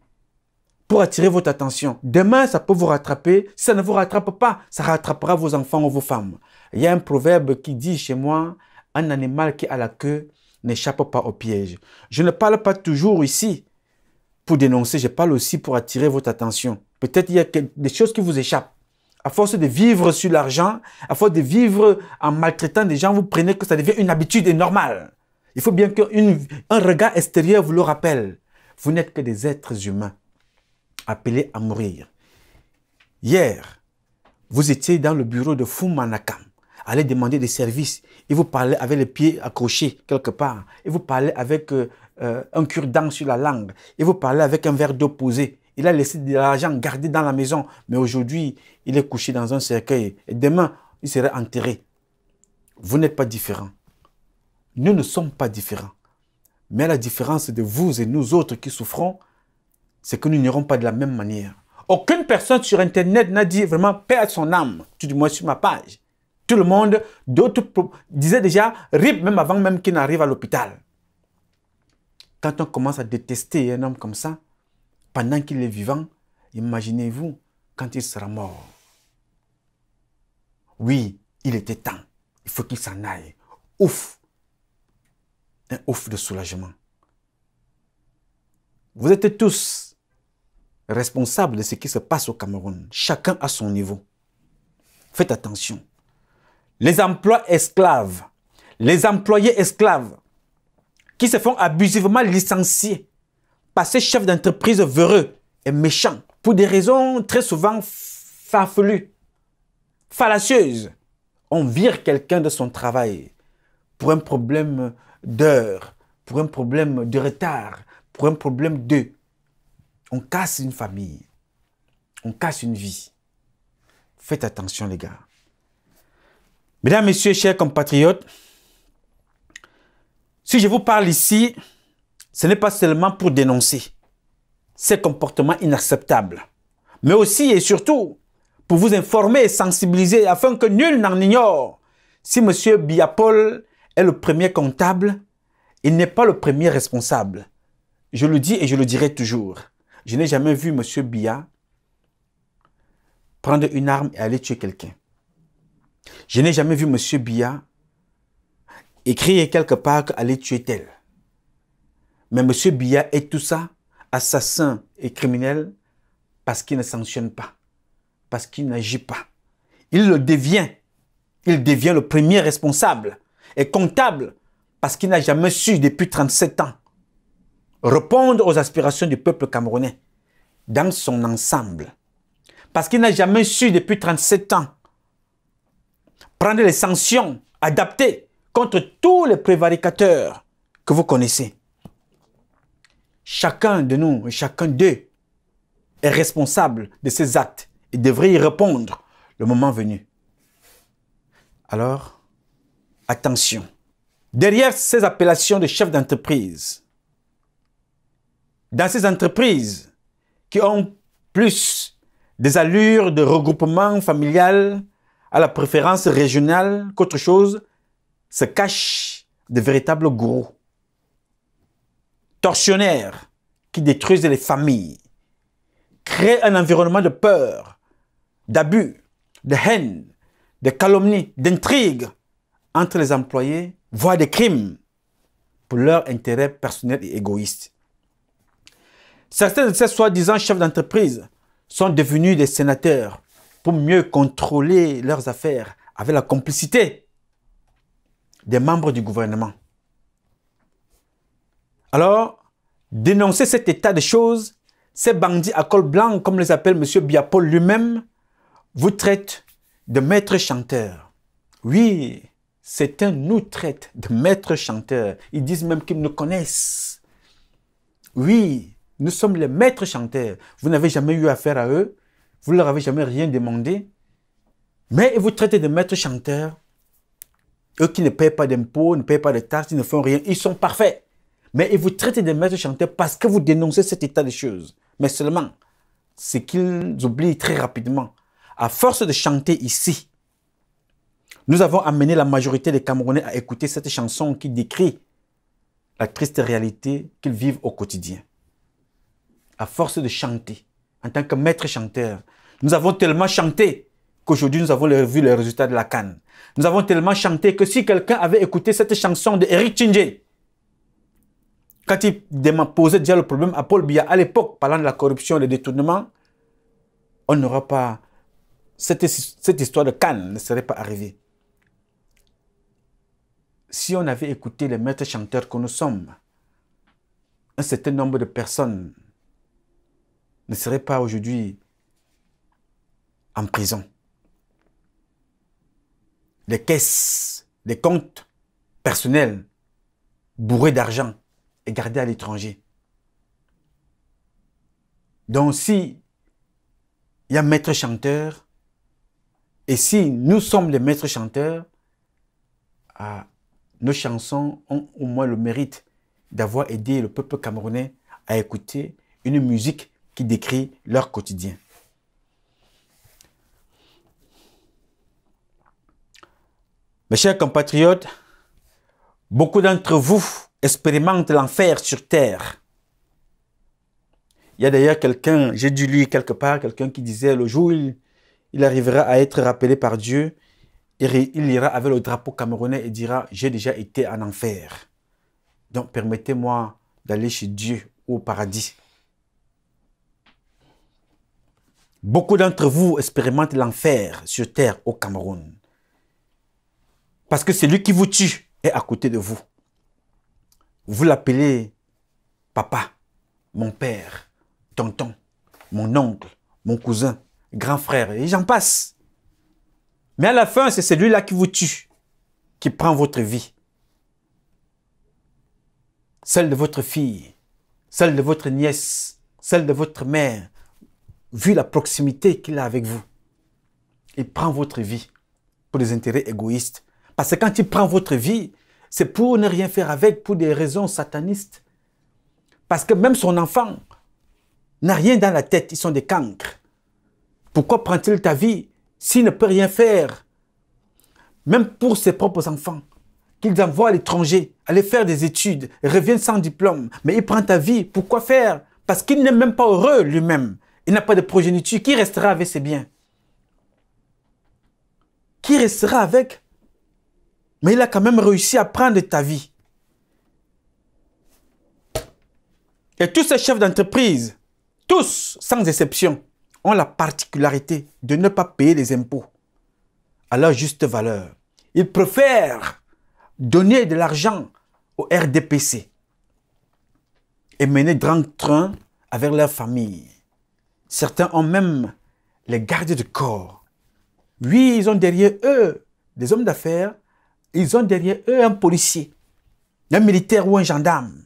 pour attirer votre attention. Demain, ça peut vous rattraper. Si ça ne vous rattrape pas, ça rattrapera vos enfants ou vos femmes. Il y a un proverbe qui dit chez moi, un animal qui a la queue n'échappe pas au piège. Je ne parle pas toujours ici pour dénoncer, je parle aussi pour attirer votre attention. Peut-être il y a des choses qui vous échappent à force de vivre sur l'argent, à force de vivre en maltraitant des gens, vous prenez que ça devient une habitude et normale. Il faut bien qu'un regard extérieur vous le rappelle. Vous n'êtes que des êtres humains appelés à mourir. Hier, vous étiez dans le bureau de Fumanakam. Allez demander des services. Et vous parlez avec les pieds accrochés quelque part. Et vous parlez avec euh, euh, un cure-dent sur la langue. Et vous parlez avec un verre d'eau posé. Il a laissé de l'argent gardé dans la maison, mais aujourd'hui, il est couché dans un cercueil et demain, il sera enterré. Vous n'êtes pas différents. Nous ne sommes pas différents. Mais la différence de vous et nous autres qui souffrons, c'est que nous n'irons pas de la même manière. Aucune personne sur Internet n'a dit vraiment perdre son âme, Tu dis moi sur ma page. Tout le monde, d'autres disaient déjà rip même avant même qu'il n'arrive à l'hôpital. Quand on commence à détester un homme comme ça, pendant qu'il est vivant, imaginez-vous quand il sera mort. Oui, il était temps. Il faut qu'il s'en aille. Ouf. Un ouf de soulagement. Vous êtes tous responsables de ce qui se passe au Cameroun. Chacun à son niveau. Faites attention. Les emplois esclaves, les employés esclaves qui se font abusivement licencier passer chef d'entreprise véreux et méchant pour des raisons très souvent farfelues, fallacieuses. On vire quelqu'un de son travail pour un problème d'heure, pour un problème de retard, pour un problème de... On casse une famille, on casse une vie. Faites attention les gars. Mesdames, Messieurs, chers compatriotes, si je vous parle ici ce n'est pas seulement pour dénoncer ces comportements inacceptables, mais aussi et surtout pour vous informer et sensibiliser afin que nul n'en ignore. Si M. Biapol est le premier comptable, il n'est pas le premier responsable. Je le dis et je le dirai toujours. Je n'ai jamais vu M. Bia prendre une arme et aller tuer quelqu'un. Je n'ai jamais vu M. Bia écrire quelque part qu'aller tuer tel. Mais M. Biya est tout ça, assassin et criminel, parce qu'il ne sanctionne pas, parce qu'il n'agit pas. Il le devient. Il devient le premier responsable et comptable parce qu'il n'a jamais su, depuis 37 ans, répondre aux aspirations du peuple camerounais dans son ensemble. Parce qu'il n'a jamais su, depuis 37 ans, prendre les sanctions adaptées contre tous les prévaricateurs que vous connaissez. Chacun de nous et chacun d'eux est responsable de ses actes et devrait y répondre le moment venu. Alors, attention. Derrière ces appellations de chefs d'entreprise, dans ces entreprises qui ont plus des allures de regroupement familial à la préférence régionale qu'autre chose, se cachent de véritables gourous tortionnaires qui détruisent les familles, créent un environnement de peur, d'abus, de haine, de calomnie, d'intrigue entre les employés, voire des crimes pour leurs intérêts personnels et égoïstes. Certains de ces soi-disant chefs d'entreprise sont devenus des sénateurs pour mieux contrôler leurs affaires avec la complicité des membres du gouvernement. Alors, dénoncer cet état de choses, ces bandits à col blanc, comme les appelle M. Biapol lui-même, vous traitent de maîtres chanteurs. Oui, certains nous traitent de maîtres chanteurs. Ils disent même qu'ils nous connaissent. Oui, nous sommes les maîtres chanteurs. Vous n'avez jamais eu affaire à eux. Vous ne leur avez jamais rien demandé. Mais ils vous traitez de maîtres chanteurs. Eux qui ne payent pas d'impôts, ne payent pas de taxes, ils ne font rien. Ils sont parfaits. Mais ils vous traitent de maître chanteur parce que vous dénoncez cet état de choses. Mais seulement, ce qu'ils oublient très rapidement, à force de chanter ici, nous avons amené la majorité des Camerounais à écouter cette chanson qui décrit la triste réalité qu'ils vivent au quotidien. À force de chanter, en tant que maître chanteur, nous avons tellement chanté qu'aujourd'hui nous avons vu les résultats de la canne. Nous avons tellement chanté que si quelqu'un avait écouté cette chanson de Eric quand il posait déjà le problème à Paul Biya à l'époque, parlant de la corruption et des détournements, on n'aura pas. Cette, cette histoire de Cannes ne serait pas arrivée. Si on avait écouté les maîtres chanteurs que nous sommes, un certain nombre de personnes ne seraient pas aujourd'hui en prison. Les caisses, des comptes personnels bourrés d'argent est gardé à l'étranger. Donc si il y a maître chanteur, et si nous sommes les maîtres chanteurs, ah, nos chansons ont au moins le mérite d'avoir aidé le peuple camerounais à écouter une musique qui décrit leur quotidien. Mes chers compatriotes, beaucoup d'entre vous expérimente l'enfer sur terre. Il y a d'ailleurs quelqu'un, j'ai dû lire quelque part, quelqu'un qui disait le jour où il, arrivera à être rappelé par Dieu, il, il ira avec le drapeau camerounais et dira J'ai déjà été en enfer. Donc permettez-moi d'aller chez Dieu au paradis. Beaucoup d'entre vous expérimentent l'enfer sur terre au Cameroun. Parce que celui qui vous tue est à côté de vous. Vous l'appelez papa, mon père, tonton, mon oncle, mon cousin, grand frère, et j'en passe. Mais à la fin, c'est celui-là qui vous tue, qui prend votre vie. Celle de votre fille, celle de votre nièce, celle de votre mère, vu la proximité qu'il a avec vous. Il prend votre vie pour des intérêts égoïstes. Parce que quand il prend votre vie, c'est pour ne rien faire avec, pour des raisons satanistes. Parce que même son enfant n'a rien dans la tête, ils sont des cancres. Pourquoi prend-il ta vie s'il ne peut rien faire Même pour ses propres enfants, qu'ils envoient à l'étranger, aller faire des études, reviennent sans diplôme, mais il prend ta vie, pourquoi faire Parce qu'il n'est même pas heureux lui-même. Il n'a pas de progéniture, qui restera avec ses biens Qui restera avec mais il a quand même réussi à prendre ta vie. Et tous ces chefs d'entreprise, tous, sans exception, ont la particularité de ne pas payer les impôts à leur juste valeur. Ils préfèrent donner de l'argent au RDPC et mener grand train avec leur famille. Certains ont même les gardes de corps. Oui, ils ont derrière eux des hommes d'affaires ils ont derrière eux un policier, un militaire ou un gendarme.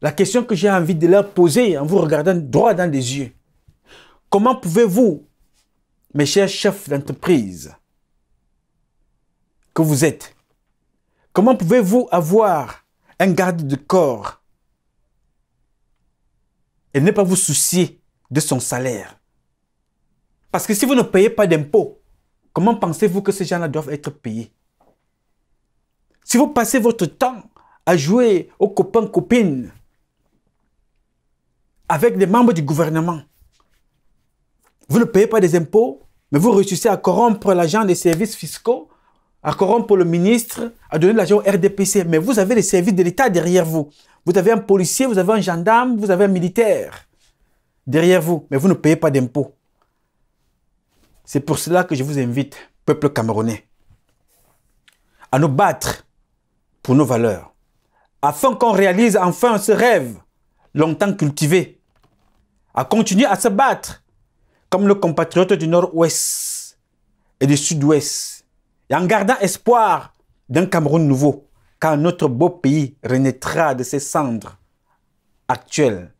La question que j'ai envie de leur poser en vous regardant droit dans les yeux, comment pouvez-vous, mes chers chefs d'entreprise que vous êtes, comment pouvez-vous avoir un garde de corps et ne pas vous soucier de son salaire Parce que si vous ne payez pas d'impôts, comment pensez-vous que ces gens-là doivent être payés si vous passez votre temps à jouer aux copains, copines, avec des membres du gouvernement, vous ne payez pas des impôts, mais vous réussissez à corrompre l'agent des services fiscaux, à corrompre le ministre, à donner de l'argent au RDPC. Mais vous avez les services de l'État derrière vous. Vous avez un policier, vous avez un gendarme, vous avez un militaire derrière vous, mais vous ne payez pas d'impôts. C'est pour cela que je vous invite, peuple camerounais, à nous battre pour nos valeurs, afin qu'on réalise enfin ce rêve longtemps cultivé, à continuer à se battre comme le compatriote du Nord-Ouest et du Sud-Ouest, et en gardant espoir d'un Cameroun nouveau, car notre beau pays renaîtra de ses cendres actuelles,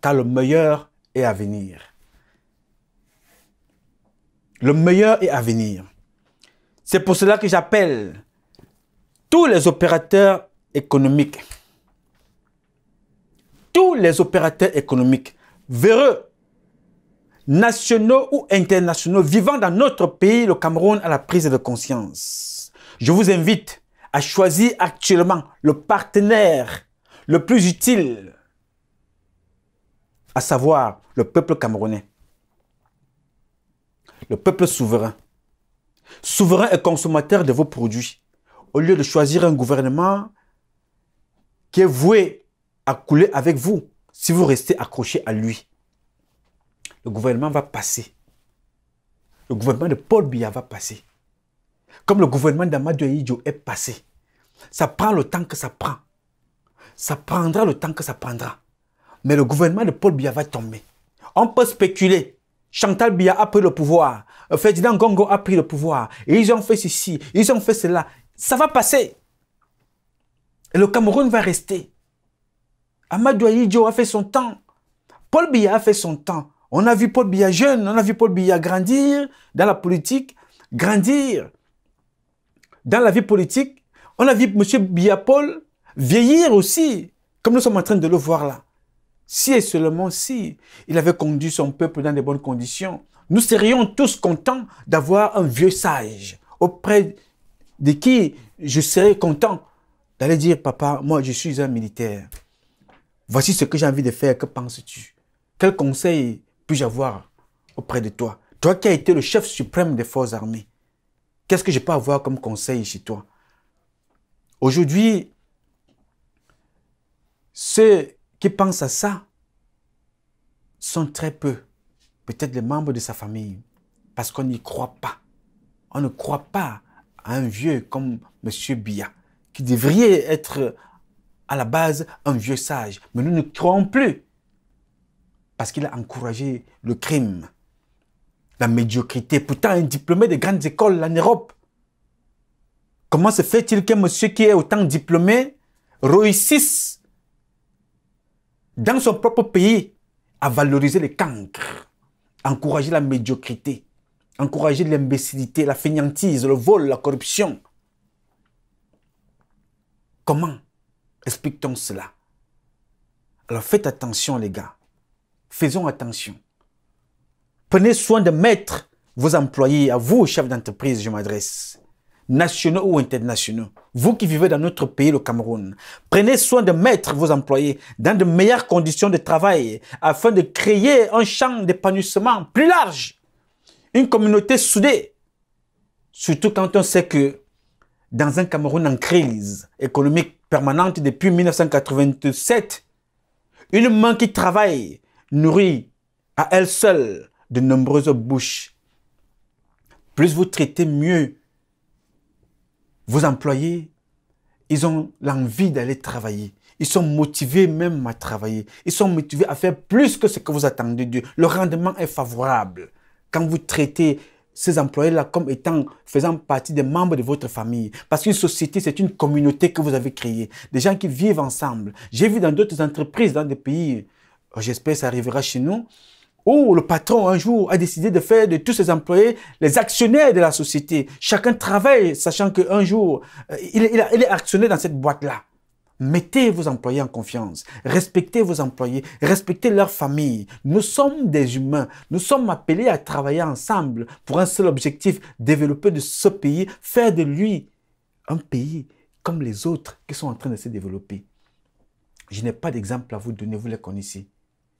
car le meilleur est à venir. Le meilleur est à venir. C'est pour cela que j'appelle tous les opérateurs économiques, tous les opérateurs économiques, véreux, nationaux ou internationaux, vivant dans notre pays, le Cameroun, à la prise de conscience. Je vous invite à choisir actuellement le partenaire le plus utile, à savoir le peuple camerounais, le peuple souverain, souverain et consommateur de vos produits au lieu de choisir un gouvernement qui est voué à couler avec vous, si vous restez accroché à lui, le gouvernement va passer. Le gouvernement de Paul Biya va passer. Comme le gouvernement d'Amadou Aïdjo est passé. Ça prend le temps que ça prend. Ça prendra le temps que ça prendra. Mais le gouvernement de Paul Biya va tomber. On peut spéculer. Chantal Biya a pris le pouvoir. Ferdinand Gongo a pris le pouvoir. ils ont fait ceci, ils ont fait cela. Ça va passer. Et le Cameroun va rester. Amadou a fait son temps. Paul Biya a fait son temps. On a vu Paul Biya jeune, on a vu Paul Biya grandir dans la politique, grandir dans la vie politique. On a vu M. Biya Paul vieillir aussi, comme nous sommes en train de le voir là. Si et seulement si il avait conduit son peuple dans de bonnes conditions, nous serions tous contents d'avoir un vieux sage auprès de qui je serais content d'aller dire, papa, moi je suis un militaire. Voici ce que j'ai envie de faire, que penses-tu Quel conseil puis-je avoir auprès de toi Toi qui as été le chef suprême des forces armées, qu'est-ce que je peux avoir comme conseil chez toi Aujourd'hui, ceux qui pensent à ça sont très peu, peut-être les membres de sa famille, parce qu'on n'y croit pas. On ne croit pas un vieux comme M. Bia, qui devrait être à la base un vieux sage. Mais nous ne croyons plus parce qu'il a encouragé le crime, la médiocrité. Pourtant, un diplômé de grandes écoles en Europe. Comment se fait-il qu'un monsieur qui est autant diplômé réussisse dans son propre pays à valoriser les cancres, encourager la médiocrité encourager l'imbécilité, la fainéantise, le vol, la corruption. Comment explique-t-on cela Alors faites attention les gars. Faisons attention. Prenez soin de mettre vos employés, à vous, chefs d'entreprise, je m'adresse, nationaux ou internationaux, vous qui vivez dans notre pays, le Cameroun, prenez soin de mettre vos employés dans de meilleures conditions de travail afin de créer un champ d'épanouissement plus large une communauté soudée. Surtout quand on sait que dans un Cameroun en crise économique permanente depuis 1987, une main qui travaille nourrit à elle seule de nombreuses bouches. Plus vous traitez mieux vos employés, ils ont l'envie d'aller travailler. Ils sont motivés même à travailler. Ils sont motivés à faire plus que ce que vous attendez d'eux. Le rendement est favorable quand vous traitez ces employés-là comme étant faisant partie des membres de votre famille. Parce qu'une société, c'est une communauté que vous avez créée, des gens qui vivent ensemble. J'ai vu dans d'autres entreprises, dans des pays, euh, j'espère que ça arrivera chez nous, où le patron un jour a décidé de faire de tous ses employés les actionnaires de la société. Chacun travaille, sachant qu'un jour, euh, il, est actionné dans cette boîte-là. Mettez vos employés en confiance. Respectez vos employés. Respectez leur famille. Nous sommes des humains. Nous sommes appelés à travailler ensemble pour un seul objectif, développer ce pays, faire de lui un pays comme les autres qui sont en train de se développer. Je n'ai pas d'exemple à vous donner, vous les connaissez.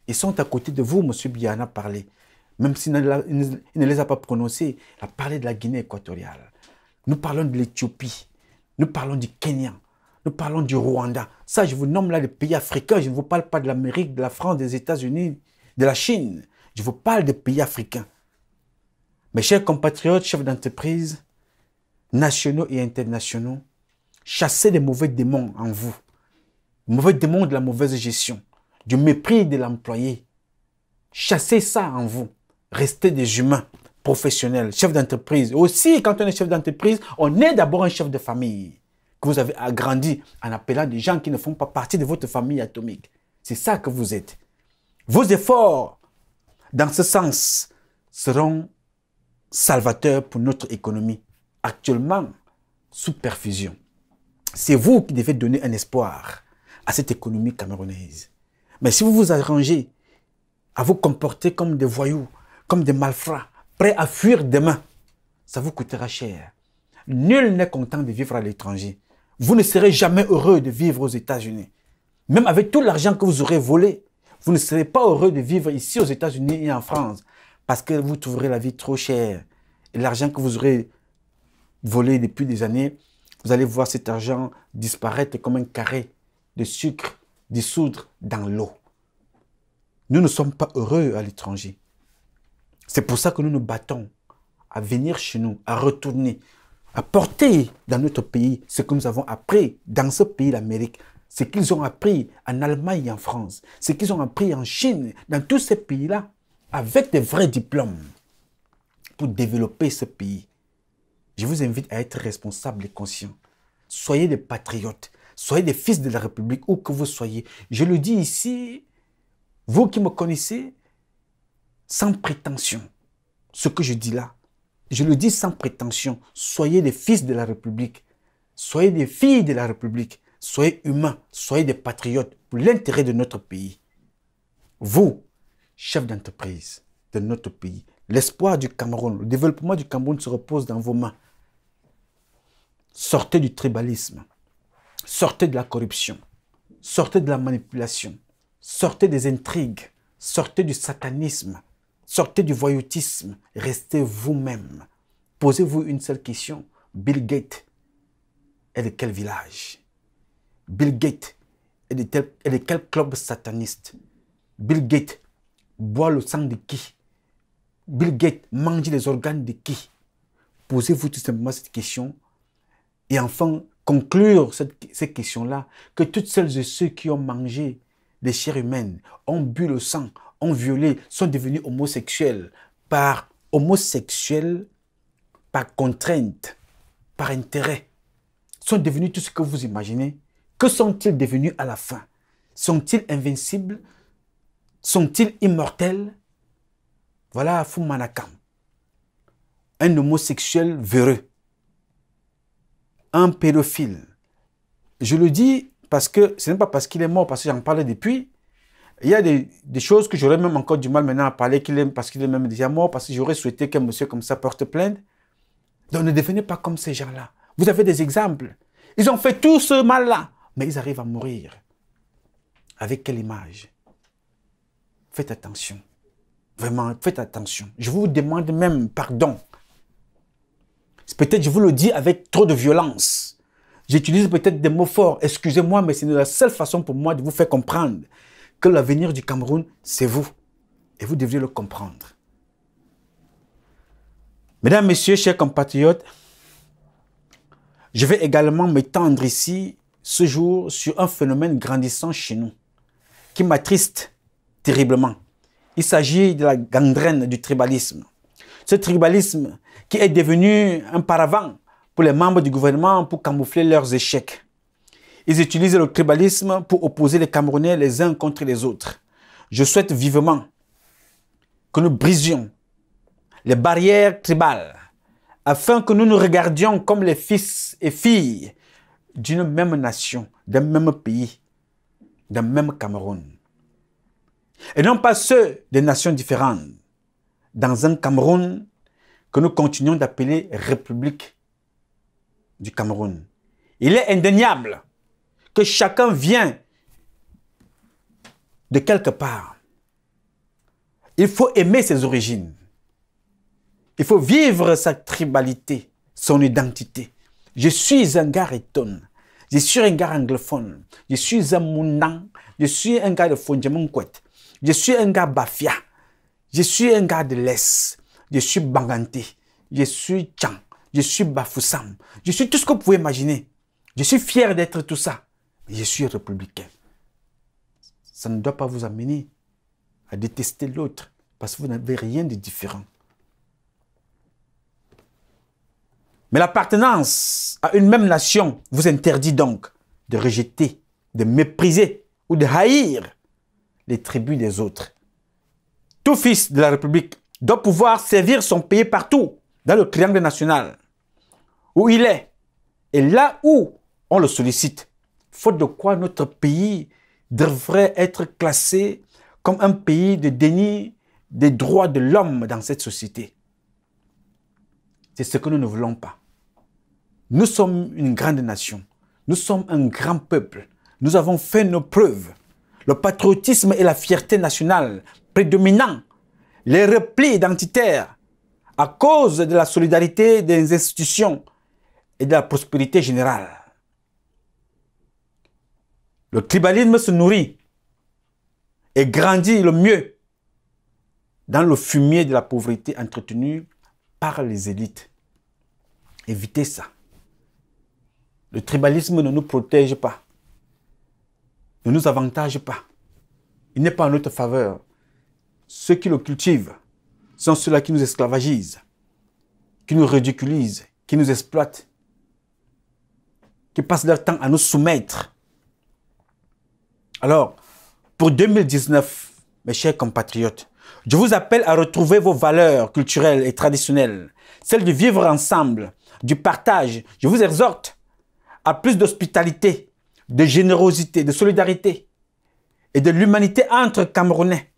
Ils sont à côté de vous, M. Biana a parlé. Même s'il ne les a pas prononcés, il a parlé de la Guinée équatoriale. Nous parlons de l'Éthiopie. Nous parlons du Kenya. Nous parlons du Rwanda. Ça, je vous nomme là les pays africains. Je ne vous parle pas de l'Amérique, de la France, des États-Unis, de la Chine. Je vous parle des pays africains. Mes chers compatriotes, chefs d'entreprise, nationaux et internationaux, chassez les mauvais démons en vous. mauvais démons de la mauvaise gestion, du mépris de l'employé. Chassez ça en vous. Restez des humains professionnels, chefs d'entreprise. Aussi, quand on est chef d'entreprise, on est d'abord un chef de famille vous avez agrandi en appelant des gens qui ne font pas partie de votre famille atomique. C'est ça que vous êtes. Vos efforts dans ce sens seront salvateurs pour notre économie, actuellement sous perfusion. C'est vous qui devez donner un espoir à cette économie camerounaise. Mais si vous vous arrangez à vous comporter comme des voyous, comme des malfrats, prêts à fuir demain, ça vous coûtera cher. Nul n'est content de vivre à l'étranger vous ne serez jamais heureux de vivre aux États-Unis. Même avec tout l'argent que vous aurez volé, vous ne serez pas heureux de vivre ici aux États-Unis et en France parce que vous trouverez la vie trop chère. Et l'argent que vous aurez volé depuis des années, vous allez voir cet argent disparaître comme un carré de sucre dissoudre dans l'eau. Nous ne sommes pas heureux à l'étranger. C'est pour ça que nous nous battons à venir chez nous, à retourner, apporter dans notre pays ce que nous avons appris dans ce pays d'Amérique, ce qu'ils ont appris en Allemagne et en France, ce qu'ils ont appris en Chine, dans tous ces pays-là, avec des vrais diplômes pour développer ce pays. Je vous invite à être responsable et conscient. Soyez des patriotes, soyez des fils de la République, où que vous soyez. Je le dis ici, vous qui me connaissez, sans prétention. Ce que je dis là, je le dis sans prétention. Soyez des fils de la République. Soyez des filles de la République. Soyez humains. Soyez des patriotes pour l'intérêt de notre pays. Vous, chefs d'entreprise de notre pays, l'espoir du Cameroun, le développement du Cameroun se repose dans vos mains. Sortez du tribalisme. Sortez de la corruption. Sortez de la manipulation. Sortez des intrigues. Sortez du satanisme. Sortez du voyoutisme, restez vous-même. Posez-vous une seule question. Bill Gates est de quel village Bill Gates est de, quel club sataniste Bill Gates boit le sang de qui Bill Gates mange les organes de qui Posez-vous tout simplement cette question et enfin conclure cette, cette question-là que toutes celles et ceux qui ont mangé des chairs humaines, ont bu le sang, ont violé, sont devenus homosexuels par homosexuel, par contrainte, par intérêt, sont devenus tout ce que vous imaginez. Que sont-ils devenus à la fin Sont-ils invincibles Sont-ils immortels Voilà Fumanakam, un homosexuel véreux, un pédophile. Je le dis parce que ce n'est pas parce qu'il est mort, parce que j'en parlais depuis, il y a des, choses que j'aurais même encore du mal maintenant à parler parce qu'il est même déjà mort, parce que j'aurais souhaité qu'un monsieur comme ça porte plainte. Donc ne devenez pas comme ces gens-là. Vous avez des exemples. Ils ont fait tout ce mal-là, mais ils arrivent à mourir. Avec quelle image Faites attention. Vraiment, faites attention. Je vous demande même pardon. Peut-être je vous le dis avec trop de violence. J'utilise peut-être des mots forts. Excusez-moi, mais c'est la seule façon pour moi de vous faire comprendre que l'avenir du Cameroun, c'est vous. Et vous devriez le comprendre. Mesdames, Messieurs, chers compatriotes, je vais également m'étendre ici ce jour sur un phénomène grandissant chez nous qui m'attriste terriblement. Il s'agit de la gangrène du tribalisme. Ce tribalisme qui est devenu un paravent pour les membres du gouvernement pour camoufler leurs échecs. Ils utilisent le tribalisme pour opposer les Camerounais les uns contre les autres. Je souhaite vivement que nous brisions les barrières tribales afin que nous nous regardions comme les fils et filles d'une même nation, d'un même pays, d'un même Cameroun. Et non pas ceux des nations différentes, dans un Cameroun que nous continuons d'appeler République du Cameroun. Il est indéniable que chacun vient de quelque part. Il faut aimer ses origines. Il faut vivre sa tribalité, son identité. Je suis un gars etton. Je suis un gars anglophone. Je suis un Mounan. Je suis un gars de Fondjemonkwet. Je suis un gars Bafia. Je suis un gars de l'Est. Je suis Banganté. Je suis Tchang. Je suis Bafoussam. Je suis tout ce que vous pouvez imaginer. Je suis fier d'être tout ça. Je suis républicain. Ça ne doit pas vous amener à détester l'autre parce que vous n'avez rien de différent. Mais l'appartenance à une même nation vous interdit donc de rejeter, de mépriser ou de haïr les tribus des autres. Tout fils de la République doit pouvoir servir son pays partout dans le triangle national, où il est et là où on le sollicite, faute de quoi notre pays devrait être classé comme un pays de déni des droits de l'homme dans cette société. C'est ce que nous ne voulons pas. Nous sommes une grande nation. Nous sommes un grand peuple. Nous avons fait nos preuves. Le patriotisme et la fierté nationale prédominant, les replis identitaires, à cause de la solidarité des institutions et de la prospérité générale. Le tribalisme se nourrit et grandit le mieux dans le fumier de la pauvreté entretenue par les élites. Évitez ça. Le tribalisme ne nous protège pas, ne nous avantage pas. Il n'est pas en notre faveur. Ceux qui le cultivent sont ceux-là qui nous esclavagisent, qui nous ridiculisent, qui nous exploitent, qui passent leur temps à nous soumettre alors, pour 2019, mes chers compatriotes, je vous appelle à retrouver vos valeurs culturelles et traditionnelles, celles du vivre ensemble, du partage. Je vous exhorte à plus d'hospitalité, de générosité, de solidarité et de l'humanité entre Camerounais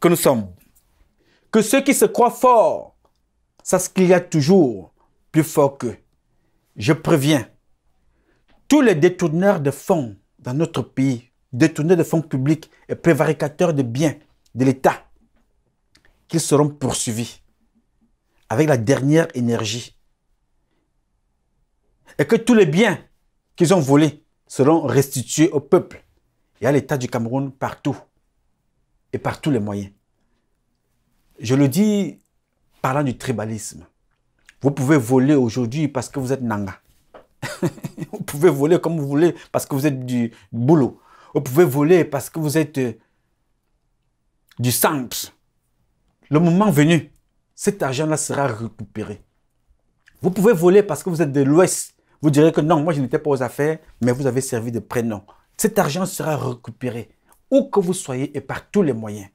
que nous sommes. Que ceux qui se croient forts sachent qu'il y a toujours plus fort qu'eux. Je préviens, tous les détourneurs de fonds dans notre pays détournés de fonds publics et prévaricateurs de biens de l'État qu'ils seront poursuivis avec la dernière énergie et que tous les biens qu'ils ont volés seront restitués au peuple et à l'État du Cameroun partout et par tous les moyens. Je le dis parlant du tribalisme. Vous pouvez voler aujourd'hui parce que vous êtes nanga. vous pouvez voler comme vous voulez parce que vous êtes du boulot. Vous pouvez voler parce que vous êtes euh, du sang. Le moment venu, cet argent-là sera récupéré. Vous pouvez voler parce que vous êtes de l'Ouest. Vous direz que non, moi je n'étais pas aux affaires, mais vous avez servi de prénom. Cet argent sera récupéré, où que vous soyez et par tous les moyens.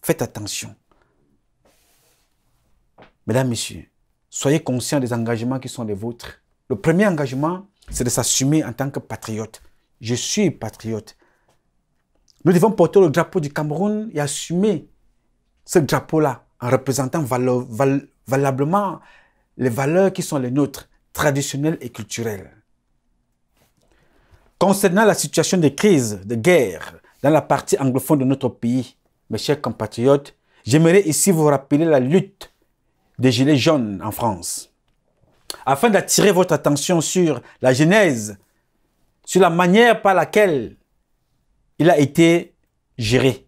Faites attention. Mesdames, Messieurs, soyez conscients des engagements qui sont les vôtres. Le premier engagement, c'est de s'assumer en tant que patriote. Je suis patriote. Nous devons porter le drapeau du Cameroun et assumer ce drapeau-là en représentant valablement les valeurs qui sont les nôtres, traditionnelles et culturelles. Concernant la situation de crise, de guerre dans la partie anglophone de notre pays, mes chers compatriotes, j'aimerais ici vous rappeler la lutte des Gilets jaunes en France. Afin d'attirer votre attention sur la genèse sur la manière par laquelle il a été géré.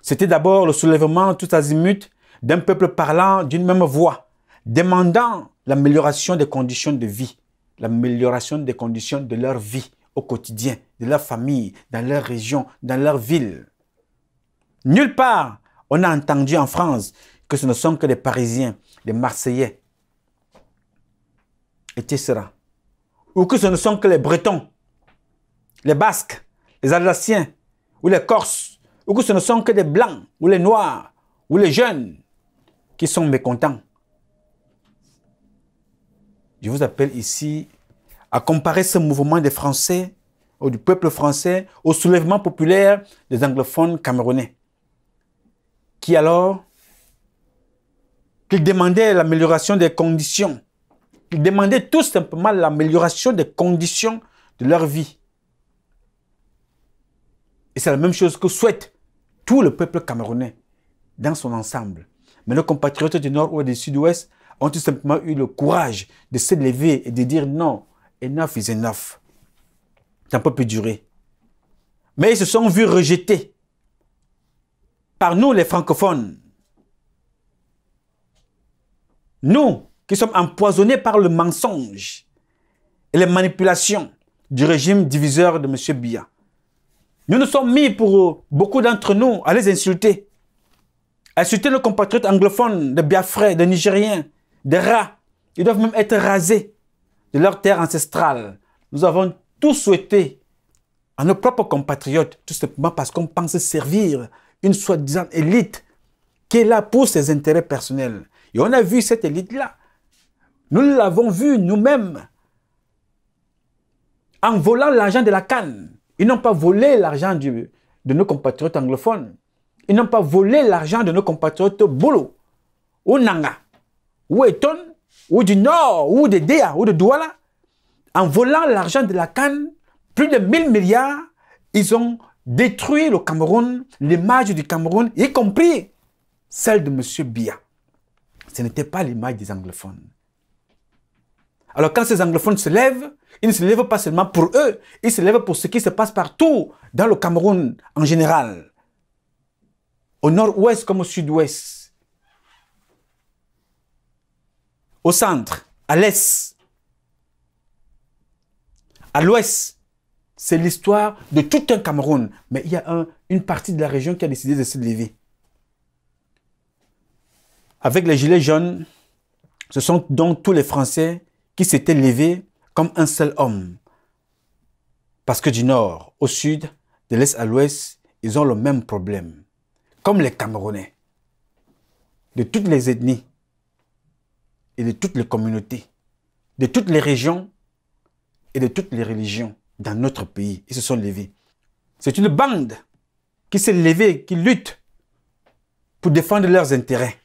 C'était d'abord le soulèvement tout azimut d'un peuple parlant d'une même voix, demandant l'amélioration des conditions de vie, l'amélioration des conditions de leur vie au quotidien, de leur famille, dans leur région, dans leur ville. Nulle part, on a entendu en France que ce ne sont que des Parisiens, des Marseillais. Et cela ou que ce ne sont que les Bretons, les Basques, les Alsaciens, ou les Corses, ou que ce ne sont que des Blancs, ou les Noirs, ou les jeunes qui sont mécontents. Je vous appelle ici à comparer ce mouvement des Français, ou du peuple français, au soulèvement populaire des anglophones camerounais, qui alors, qui demandaient l'amélioration des conditions ils demandaient tout simplement l'amélioration des conditions de leur vie. Et c'est la même chose que souhaite tout le peuple camerounais dans son ensemble. Mais nos compatriotes du Nord ou du Sud-Ouest ont tout simplement eu le courage de se lever et de dire non, enough is enough. Ça n'a peut plus durer. Mais ils se sont vus rejetés par nous les francophones. Nous, qui sommes empoisonnés par le mensonge et les manipulations du régime diviseur de M. Bia. Nous nous sommes mis pour beaucoup d'entre nous à les insulter. À insulter nos compatriotes anglophones, de Biafrais, de Nigériens, des rats. Ils doivent même être rasés de leur terre ancestrale. Nous avons tout souhaité à nos propres compatriotes, tout simplement parce qu'on pense servir une soi-disant élite qui est là pour ses intérêts personnels. Et on a vu cette élite-là nous l'avons vu nous-mêmes. En volant l'argent de la canne, ils n'ont pas volé l'argent de nos compatriotes anglophones. Ils n'ont pas volé l'argent de nos compatriotes boulou, ou Nanga, ou Eton, ou du Nord, ou de Dea, ou de Douala. En volant l'argent de la canne, plus de 1000 milliards, ils ont détruit le Cameroun, l'image du Cameroun, y compris celle de M. Bia. Ce n'était pas l'image des anglophones. Alors quand ces anglophones se lèvent, ils ne se lèvent pas seulement pour eux, ils se lèvent pour ce qui se passe partout, dans le Cameroun en général, au nord-ouest comme au sud-ouest, au centre, à l'est, à l'ouest. C'est l'histoire de tout un Cameroun. Mais il y a une partie de la région qui a décidé de se lever. Avec les gilets jaunes, ce sont donc tous les Français qui s'étaient levés comme un seul homme. Parce que du nord au sud, de l'est à l'ouest, ils ont le même problème. Comme les Camerounais, de toutes les ethnies et de toutes les communautés, de toutes les régions et de toutes les religions dans notre pays, ils se sont levés. C'est une bande qui s'est levée, qui lutte pour défendre leurs intérêts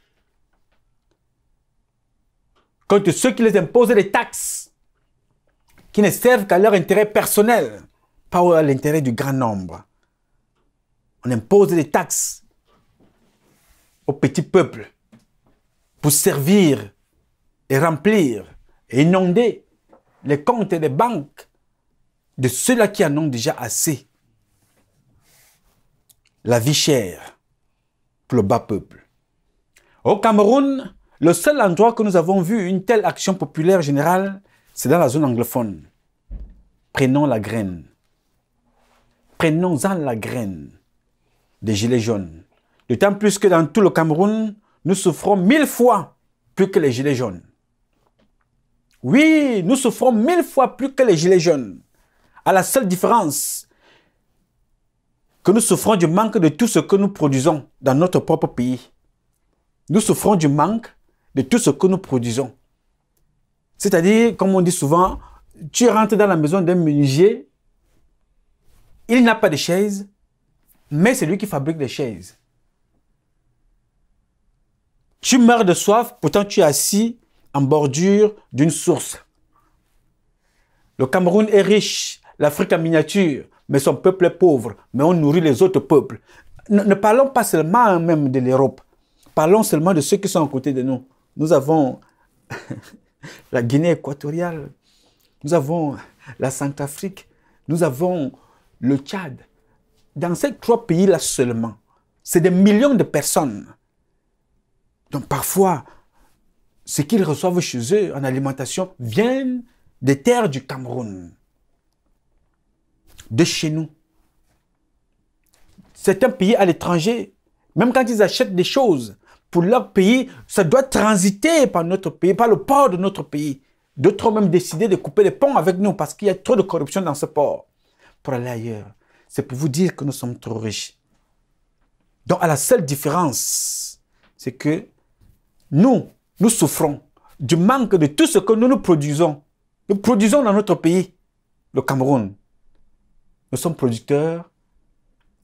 contre ceux qui les imposent des taxes qui ne servent qu'à leur intérêt personnel, pas à l'intérêt du grand nombre. On impose des taxes au petit peuple pour servir et remplir et inonder les comptes des banques de ceux-là qui en ont déjà assez. La vie chère pour le bas peuple. Au Cameroun, le seul endroit que nous avons vu une telle action populaire générale, c'est dans la zone anglophone. Prenons la graine. Prenons-en la graine des Gilets jaunes. D'autant plus que dans tout le Cameroun, nous souffrons mille fois plus que les Gilets jaunes. Oui, nous souffrons mille fois plus que les Gilets jaunes. À la seule différence que nous souffrons du manque de tout ce que nous produisons dans notre propre pays. Nous souffrons du manque de tout ce que nous produisons. C'est-à-dire, comme on dit souvent, tu rentres dans la maison d'un menuisier, il n'a pas de chaise, mais c'est lui qui fabrique des chaises. Tu meurs de soif, pourtant tu es assis en bordure d'une source. Le Cameroun est riche, l'Afrique en miniature, mais son peuple est pauvre, mais on nourrit les autres peuples. Ne, parlons pas seulement même de l'Europe, parlons seulement de ceux qui sont à côté de nous. Nous avons la Guinée équatoriale, nous avons la Centrafrique, nous avons le Tchad. Dans ces trois pays-là seulement, c'est des millions de personnes. Donc parfois, ce qu'ils reçoivent chez eux en alimentation vient des terres du Cameroun, de chez nous. C'est un pays à l'étranger, même quand ils achètent des choses, pour leur pays, ça doit transiter par notre pays, par le port de notre pays. D'autres ont même décidé de couper les ponts avec nous parce qu'il y a trop de corruption dans ce port pour aller ailleurs. C'est pour vous dire que nous sommes trop riches. Donc, à la seule différence, c'est que nous, nous souffrons du manque de tout ce que nous nous produisons. Nous produisons dans notre pays, le Cameroun. Nous sommes producteurs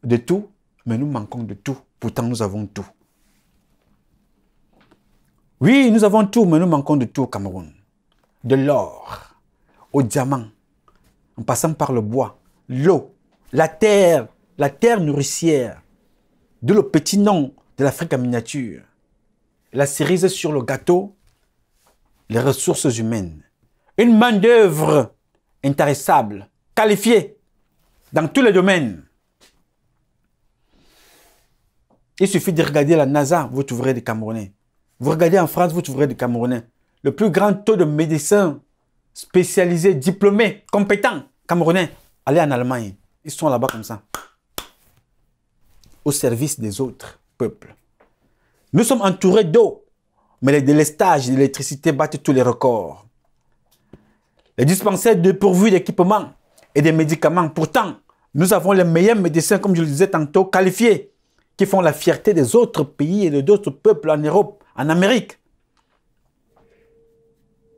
de tout, mais nous manquons de tout. Pourtant, nous avons tout. Oui, nous avons tout, mais nous manquons de tout au Cameroun. De l'or au diamant, en passant par le bois, l'eau, la terre, la terre nourricière, de le petit nom de l'Afrique en miniature, la cerise sur le gâteau, les ressources humaines, une main-d'œuvre intéressable, qualifiée dans tous les domaines. Il suffit de regarder la NASA, vous trouverez des Camerounais. Vous regardez en France, vous trouverez des Camerounais. Le plus grand taux de médecins spécialisés, diplômés, compétents, Camerounais, allez en Allemagne. Ils sont là-bas comme ça. Au service des autres peuples. Nous sommes entourés d'eau, mais les délestages d'électricité battent tous les records. Les dispensaires dépourvus d'équipement et des médicaments. Pourtant, nous avons les meilleurs médecins, comme je le disais tantôt, qualifiés, qui font la fierté des autres pays et de d'autres peuples en Europe en Amérique,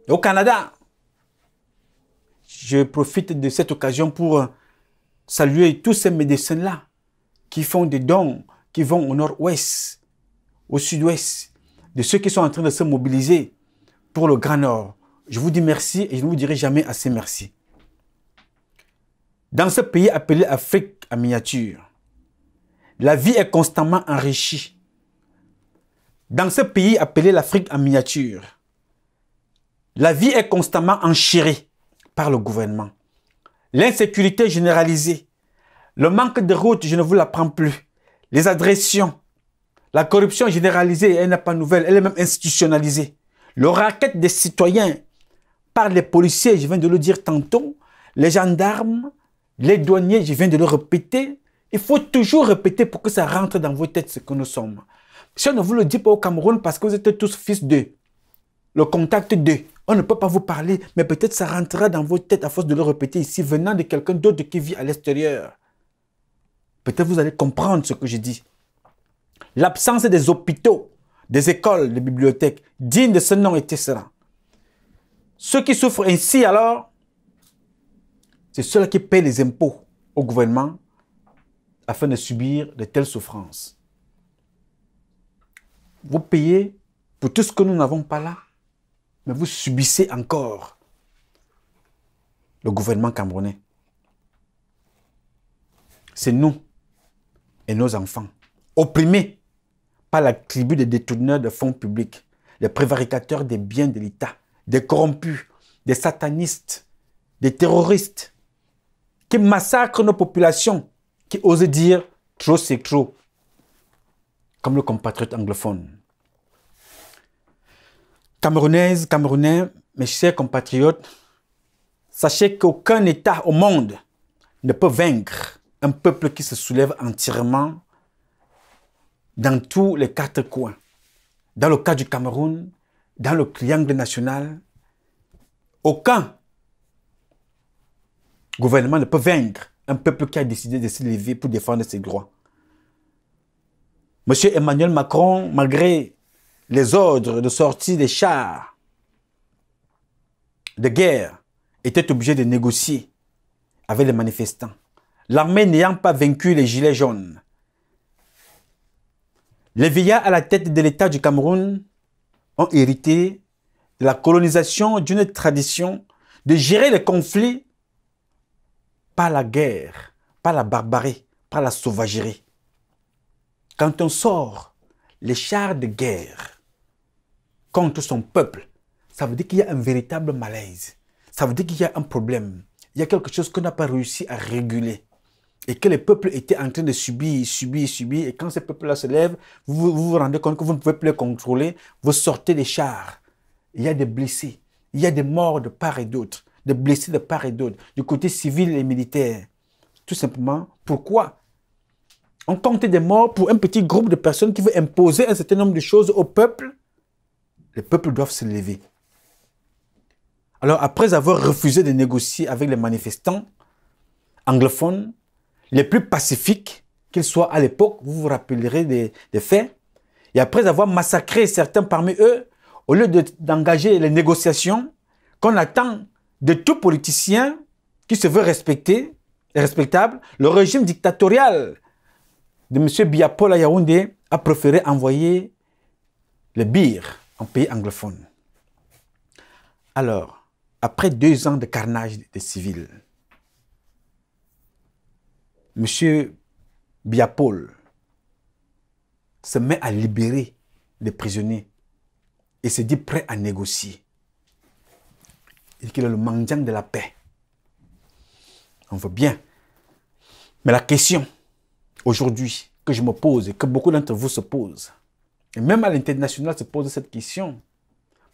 au Canada. Je profite de cette occasion pour euh, saluer tous ces médecins-là qui font des dons, qui vont au nord-ouest, au sud-ouest, de ceux qui sont en train de se mobiliser pour le Grand Nord. Je vous dis merci et je ne vous dirai jamais assez merci. Dans ce pays appelé Afrique à miniature, la vie est constamment enrichie dans ce pays appelé l'Afrique en miniature, la vie est constamment enchirée par le gouvernement. L'insécurité généralisée, le manque de routes, je ne vous l'apprends plus, les agressions, la corruption généralisée, elle n'est pas nouvelle, elle est même institutionnalisée. Le racket des citoyens par les policiers, je viens de le dire tantôt, les gendarmes, les douaniers, je viens de le répéter. Il faut toujours répéter pour que ça rentre dans vos têtes ce que nous sommes. Si on ne vous le dit pas au Cameroun parce que vous êtes tous fils d'eux, le contact d'eux, on ne peut pas vous parler, mais peut-être ça rentrera dans vos têtes à force de le répéter ici, venant de quelqu'un d'autre qui vit à l'extérieur. Peut-être vous allez comprendre ce que je dis. L'absence des hôpitaux, des écoles, des bibliothèques, dignes de ce nom était cela. Ceux qui souffrent ainsi alors, c'est ceux qui paient les impôts au gouvernement afin de subir de telles souffrances. Vous payez pour tout ce que nous n'avons pas là, mais vous subissez encore le gouvernement camerounais. C'est nous et nos enfants, opprimés par la tribu des détourneurs de fonds publics, des prévaricateurs des biens de l'État, des corrompus, des satanistes, des terroristes, qui massacrent nos populations, qui osent dire trop c'est trop, comme le compatriote anglophone. Camerounaise, Camerounais, mes chers compatriotes, sachez qu'aucun État au monde ne peut vaincre un peuple qui se soulève entièrement dans tous les quatre coins. Dans le cas du Cameroun, dans le triangle national, aucun gouvernement ne peut vaincre un peuple qui a décidé de se lever pour défendre ses droits. M. Emmanuel Macron, malgré les ordres de sortie des chars de guerre, était obligé de négocier avec les manifestants. L'armée n'ayant pas vaincu les gilets jaunes, les vieillards à la tête de l'État du Cameroun ont hérité de la colonisation d'une tradition de gérer les conflits par la guerre, par la barbarie, par la sauvagerie. Quand on sort les chars de guerre contre son peuple, ça veut dire qu'il y a un véritable malaise. Ça veut dire qu'il y a un problème. Il y a quelque chose qu'on n'a pas réussi à réguler. Et que les peuples étaient en train de subir, subir, subir. Et quand ces peuples-là se lèvent, vous, vous rendez compte que vous ne pouvez plus les contrôler. Vous sortez des chars. Il y a des blessés. Il y a des morts de part et d'autre. Des blessés de part et d'autre. Du côté civil et militaire. Tout simplement, pourquoi on comptait des morts pour un petit groupe de personnes qui veut imposer un certain nombre de choses au peuple. Les peuples doivent se lever. Alors après avoir refusé de négocier avec les manifestants anglophones, les plus pacifiques qu'ils soient à l'époque, vous vous rappellerez des, faits, et après avoir massacré certains parmi eux, au lieu d'engager les négociations qu'on attend de tout politicien qui se veut respecté, respectable, le régime dictatorial de M. à Yaoundé a préféré envoyer le bire en pays anglophone. Alors, après deux ans de carnage des civils, M. Biapol se met à libérer les prisonniers et se dit prêt à négocier. Il est le mendiant de la paix. On voit bien. Mais la question, aujourd'hui que je me pose, et que beaucoup d'entre vous se posent, et même à l'international se pose cette question.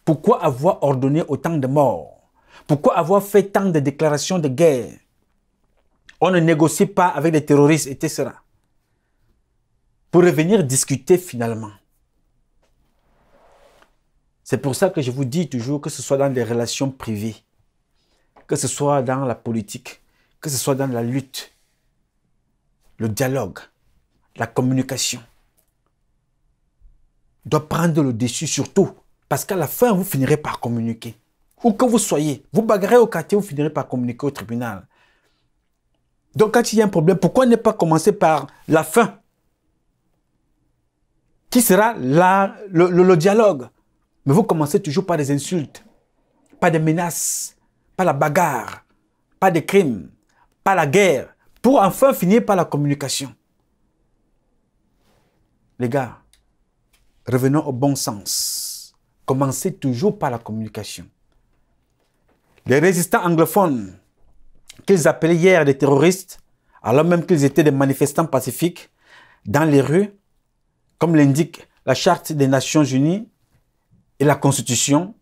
Pourquoi avoir ordonné autant de morts Pourquoi avoir fait tant de déclarations de guerre On ne négocie pas avec les terroristes, etc. Pour revenir discuter finalement. C'est pour ça que je vous dis toujours que ce soit dans les relations privées, que ce soit dans la politique, que ce soit dans la lutte, le dialogue, la communication doit prendre le dessus surtout. Parce qu'à la fin, vous finirez par communiquer. Où que vous soyez, vous bagarrez au quartier, vous finirez par communiquer au tribunal. Donc quand il y a un problème, pourquoi ne pas commencer par la fin Qui sera le, dialogue Mais vous commencez toujours par des insultes, pas des menaces, par la bagarre, pas des crimes, pas la guerre pour enfin finir par la communication. Les gars, revenons au bon sens. Commencez toujours par la communication. Les résistants anglophones, qu'ils appelaient hier des terroristes, alors même qu'ils étaient des manifestants pacifiques, dans les rues, comme l'indique la Charte des Nations Unies et la Constitution,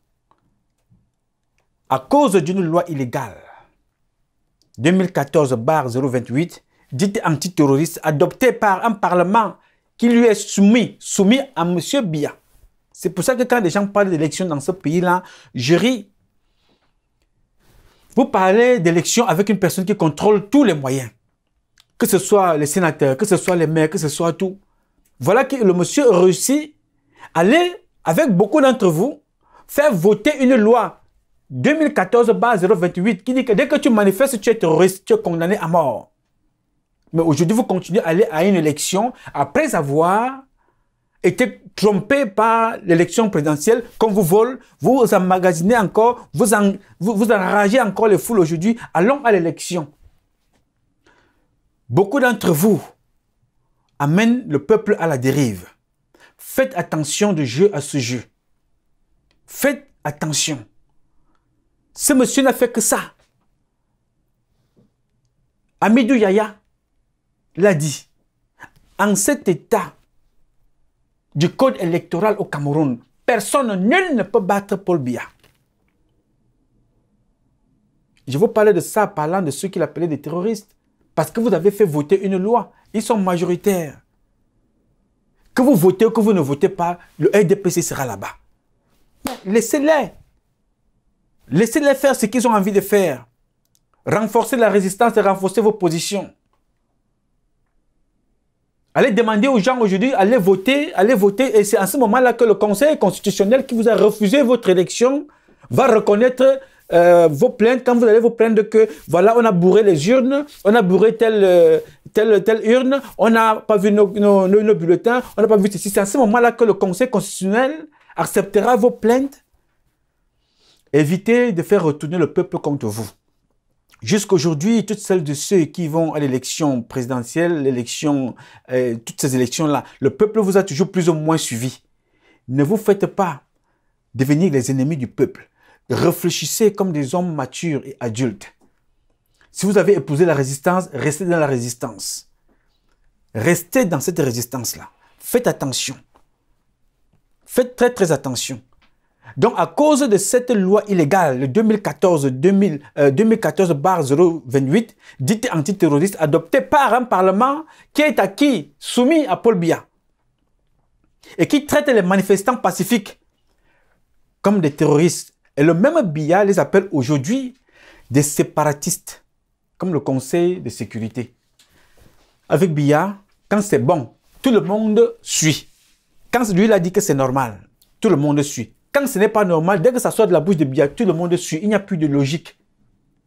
à cause d'une loi illégale 2014-028, dite antiterroriste, adoptée par un parlement qui lui est soumis, soumis à M. Biya. C'est pour ça que quand les gens parlent d'élections dans ce pays-là, je ris. Vous parlez d'élections avec une personne qui contrôle tous les moyens. Que ce soit les sénateurs, que ce soit les maires, que ce soit tout. Voilà que le monsieur réussit à aller, avec beaucoup d'entre vous, faire voter une loi 2014, base 028, qui dit que dès que tu manifestes, tu es condamné à mort. Mais aujourd'hui, vous continuez à aller à une élection après avoir été trompé par l'élection présidentielle, quand vous vole, vous emmagasinez encore, vous, vous, vous enragez encore les foules aujourd'hui. Allons à l'élection. Beaucoup d'entre vous amènent le peuple à la dérive. Faites attention de jeu à ce jeu. Faites attention. Ce monsieur n'a fait que ça. Amidou Yaya l'a dit. En cet état du code électoral au Cameroun, personne, nul ne peut battre Paul Biya. Je vous parlais de ça parlant de ceux qu'il appelait des terroristes. Parce que vous avez fait voter une loi. Ils sont majoritaires. Que vous votez ou que vous ne votez pas, le RDPC sera là-bas. Laissez-les. Laissez-les faire ce qu'ils ont envie de faire. Renforcez la résistance et renforcez vos positions. Allez demander aux gens aujourd'hui, allez voter, allez voter. Et c'est à ce moment-là que le Conseil constitutionnel qui vous a refusé votre élection va reconnaître euh, vos plaintes quand vous allez vous plaindre que voilà, on a bourré les urnes, on a bourré telle, euh, telle, telle urne, on n'a pas vu nos, nos bulletins, on n'a pas vu ceci. C'est à ce moment-là que le Conseil constitutionnel acceptera vos plaintes Évitez de faire retourner le peuple contre vous. Jusqu'aujourd'hui, toutes celles de ceux qui vont à l'élection présidentielle, l'élection, euh, toutes ces élections-là, le peuple vous a toujours plus ou moins suivi. Ne vous faites pas devenir les ennemis du peuple. Réfléchissez comme des hommes matures et adultes. Si vous avez épousé la résistance, restez dans la résistance. Restez dans cette résistance-là. Faites attention. Faites très très attention. Donc, à cause de cette loi illégale, le 2014-2014-028, euh, dite antiterroriste, adoptée par un parlement qui est acquis, soumis à Paul Biya, et qui traite les manifestants pacifiques comme des terroristes. Et le même Biya les appelle aujourd'hui des séparatistes, comme le Conseil de sécurité. Avec Biya, quand c'est bon, tout le monde suit. Quand lui il a dit que c'est normal, tout le monde suit. Quand ce n'est pas normal, dès que ça sort de la bouche de Biya, tout le monde est Il n'y a plus de logique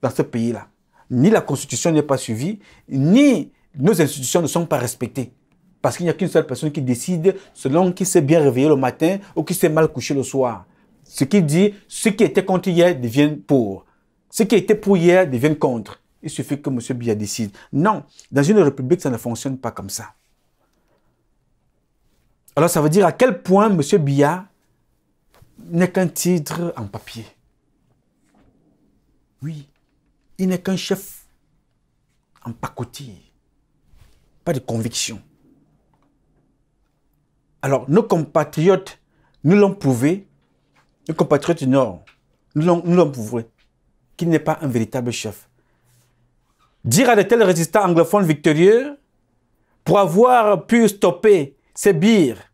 dans ce pays-là. Ni la constitution n'est pas suivie, ni nos institutions ne sont pas respectées. Parce qu'il n'y a qu'une seule personne qui décide selon qui s'est bien réveillé le matin ou qui s'est mal couché le soir. Ce qui dit, ce qui était contre hier devient pour. Ce qui était pour hier devient contre. Il suffit que M. Biya décide. Non, dans une république, ça ne fonctionne pas comme ça. Alors ça veut dire à quel point M. Biya n'est qu'un titre en papier. Oui, il n'est qu'un chef en pacotille. Pas de conviction. Alors, nos compatriotes nous l'ont prouvé, nos compatriotes du Nord, nous l'ont prouvé, qu'il n'est pas un véritable chef. Dire à de tels résistants anglophones victorieux, pour avoir pu stopper ces bires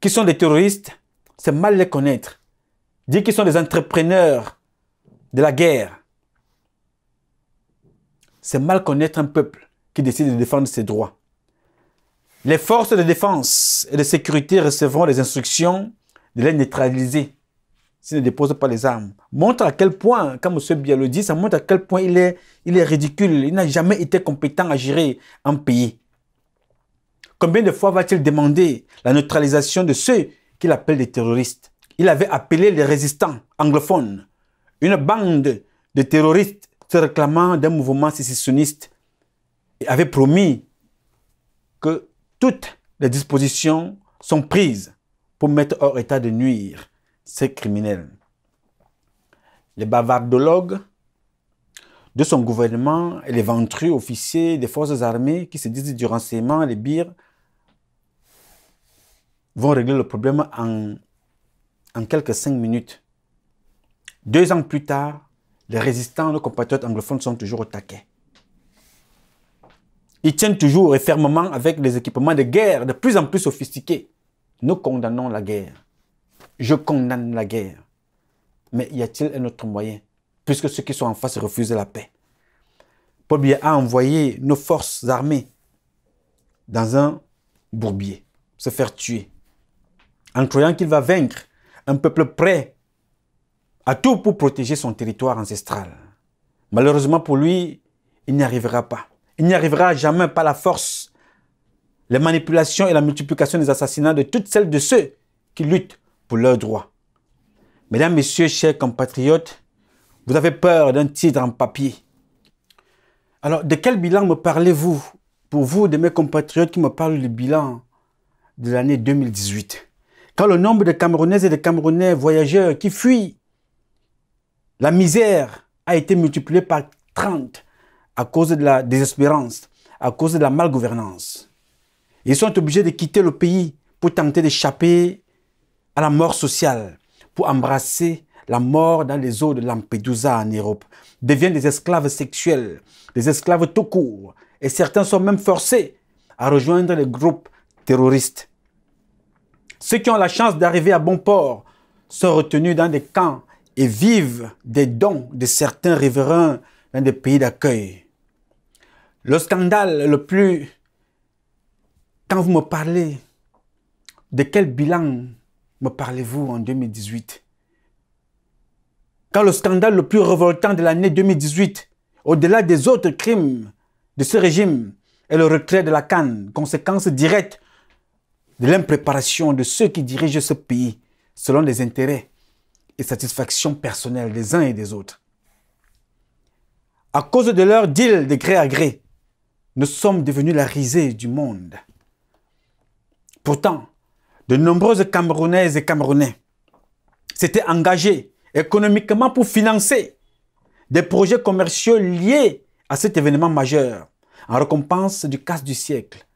qui sont des terroristes, c'est mal les connaître. Dire qu'ils sont des entrepreneurs de la guerre, c'est mal connaître un peuple qui décide de défendre ses droits. Les forces de défense et de sécurité recevront les instructions de les neutraliser s'ils ne déposent pas les armes. Montre à quel point, comme M. Bialo dit, ça montre à quel point il est, il est ridicule. Il n'a jamais été compétent à gérer un pays. Combien de fois va-t-il demander la neutralisation de ceux qu'il appelle des terroristes Il avait appelé les résistants anglophones une bande de terroristes se réclamant d'un mouvement sécessionniste et avait promis que toutes les dispositions sont prises pour mettre hors état de nuire ces criminels. Les bavardologues de son gouvernement et les ventrus officiers des forces armées qui se disent du renseignement, les bires vont régler le problème en, quelques cinq minutes. Deux ans plus tard, les résistants, nos compatriotes anglophones sont toujours au taquet. Ils tiennent toujours et fermement avec des équipements de guerre de plus en plus sophistiqués. Nous condamnons la guerre. Je condamne la guerre. Mais y a-t-il un autre moyen Puisque ceux qui sont en face refusent la paix. Paul Bia a envoyé nos forces armées dans un bourbier, se faire tuer en croyant qu'il va vaincre un peuple prêt à tout pour protéger son territoire ancestral. Malheureusement pour lui, il n'y arrivera pas. Il n'y arrivera jamais par la force. Les manipulations et la multiplication des assassinats de toutes celles de ceux qui luttent pour leurs droits. Mesdames, Messieurs, chers compatriotes, vous avez peur d'un titre en papier. Alors, de quel bilan me parlez-vous Pour vous, de mes compatriotes qui me parlent du bilan de l'année 2018. Quand le nombre de Camerounaises et de Camerounais voyageurs qui fuient la misère a été multiplié par 30 à cause de la désespérance, à cause de la malgouvernance. Ils sont obligés de quitter le pays pour tenter d'échapper à la mort sociale, pour embrasser la mort dans les eaux de Lampedusa en Europe, deviennent des esclaves sexuels, des esclaves tout court, et certains sont même forcés à rejoindre les groupes terroristes. Ceux qui ont la chance d'arriver à bon port sont retenus dans des camps et vivent des dons de certains riverains dans des pays d'accueil. Le scandale le plus... Quand vous me parlez, de quel bilan me parlez-vous en 2018 Quand le scandale le plus révoltant de l'année 2018, au-delà des autres crimes de ce régime, est le retrait de la canne, conséquence directe de l'impréparation de ceux qui dirigent ce pays selon les intérêts et satisfactions personnelles des uns et des autres. À cause de leur deal de gré à gré, nous sommes devenus la risée du monde. Pourtant, de nombreuses Camerounaises et Camerounais s'étaient engagés économiquement pour financer des projets commerciaux liés à cet événement majeur en récompense du casse du siècle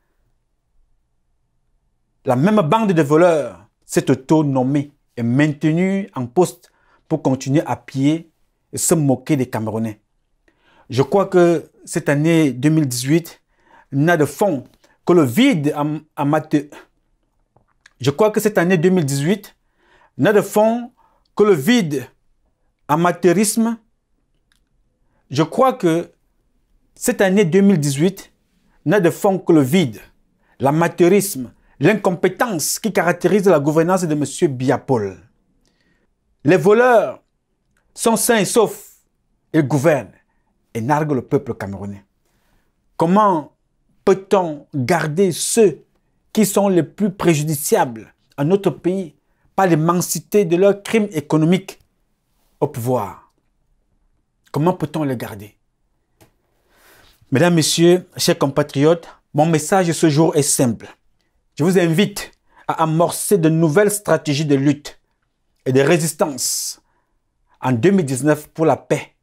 la même bande de voleurs, cet auto nommé, est maintenu en poste pour continuer à piller et se moquer des Camerounais. Je crois que cette année 2018 n'a de fond que le vide amateur. Je crois que cette année 2018 n'a de fond que le vide amateurisme. Je crois que cette année 2018 n'a de fond que le vide, l'amateurisme, l'incompétence qui caractérise la gouvernance de M. Biapol. Les voleurs sont sains et saufs. Ils gouvernent et narguent le peuple camerounais. Comment peut-on garder ceux qui sont les plus préjudiciables à notre pays par l'immensité de leurs crimes économiques au pouvoir Comment peut-on les garder Mesdames, Messieurs, chers compatriotes, mon message ce jour est simple. Je vous invite à amorcer de nouvelles stratégies de lutte et de résistance en 2019 pour la paix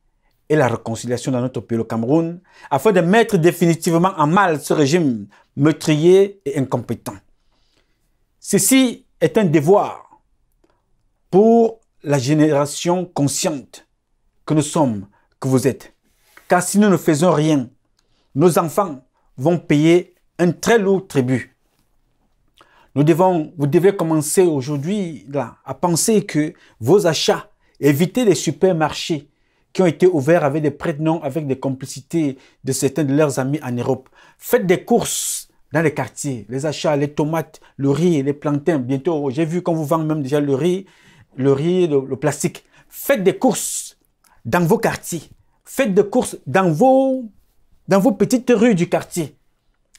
et la réconciliation dans notre pays, le Cameroun, afin de mettre définitivement en mal ce régime meurtrier et incompétent. Ceci est un devoir pour la génération consciente que nous sommes, que vous êtes. Car si nous ne faisons rien, nos enfants vont payer un très lourd tribut devons, vous devez commencer aujourd'hui là, à penser que vos achats, évitez les supermarchés qui ont été ouverts avec des prénoms, avec des complicités de certains de leurs amis en Europe. Faites des courses dans les quartiers, les achats, les tomates, le riz, les plantains. Bientôt, j'ai vu qu'on vous vend même déjà le riz, le riz, le, le plastique. Faites des courses dans vos quartiers. Faites des courses dans vos, dans vos petites rues du quartier.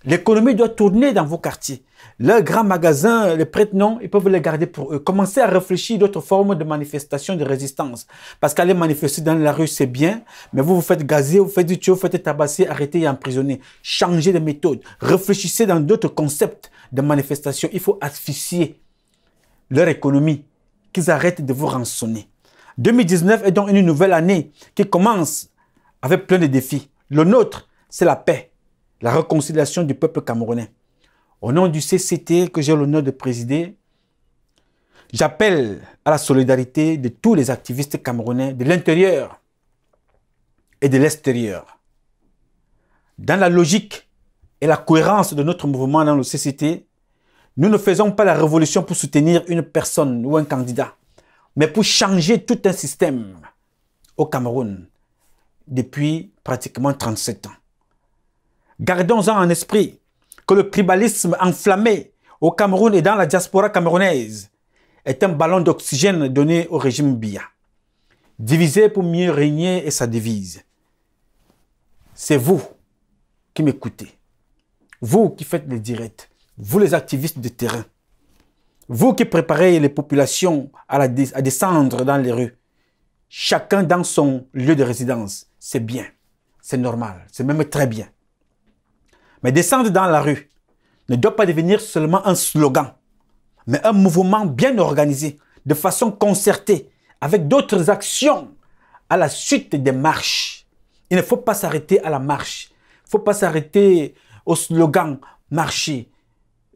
L'économie doit tourner dans vos quartiers. Le grand magasin, les prêtres, non, ils peuvent les garder pour eux. Commencez à réfléchir d'autres formes de manifestation de résistance. Parce qu'aller manifester dans la rue, c'est bien, mais vous vous faites gazer, vous faites du tuyau, vous faites tabasser, arrêter et emprisonner. Changez de méthode. Réfléchissez dans d'autres concepts de manifestation. Il faut asphyxier leur économie, qu'ils arrêtent de vous rançonner. 2019 est donc une nouvelle année qui commence avec plein de défis. Le nôtre, c'est la paix, la réconciliation du peuple camerounais. Au nom du CCT que j'ai l'honneur de présider, j'appelle à la solidarité de tous les activistes camerounais de l'intérieur et de l'extérieur. Dans la logique et la cohérence de notre mouvement dans le CCT, nous ne faisons pas la révolution pour soutenir une personne ou un candidat, mais pour changer tout un système au Cameroun depuis pratiquement 37 ans. Gardons-en en esprit que le tribalisme enflammé au Cameroun et dans la diaspora camerounaise est un ballon d'oxygène donné au régime BIA. Diviser pour mieux régner est sa devise. C'est vous qui m'écoutez. Vous qui faites les directs. Vous les activistes de terrain. Vous qui préparez les populations à, à descendre dans les rues. Chacun dans son lieu de résidence. C'est bien. C'est normal. C'est même très bien. Mais descendre dans la rue ne doit pas devenir seulement un slogan, mais un mouvement bien organisé, de façon concertée, avec d'autres actions à la suite des marches. Il ne faut pas s'arrêter à la marche. Il ne faut pas s'arrêter au slogan marcher,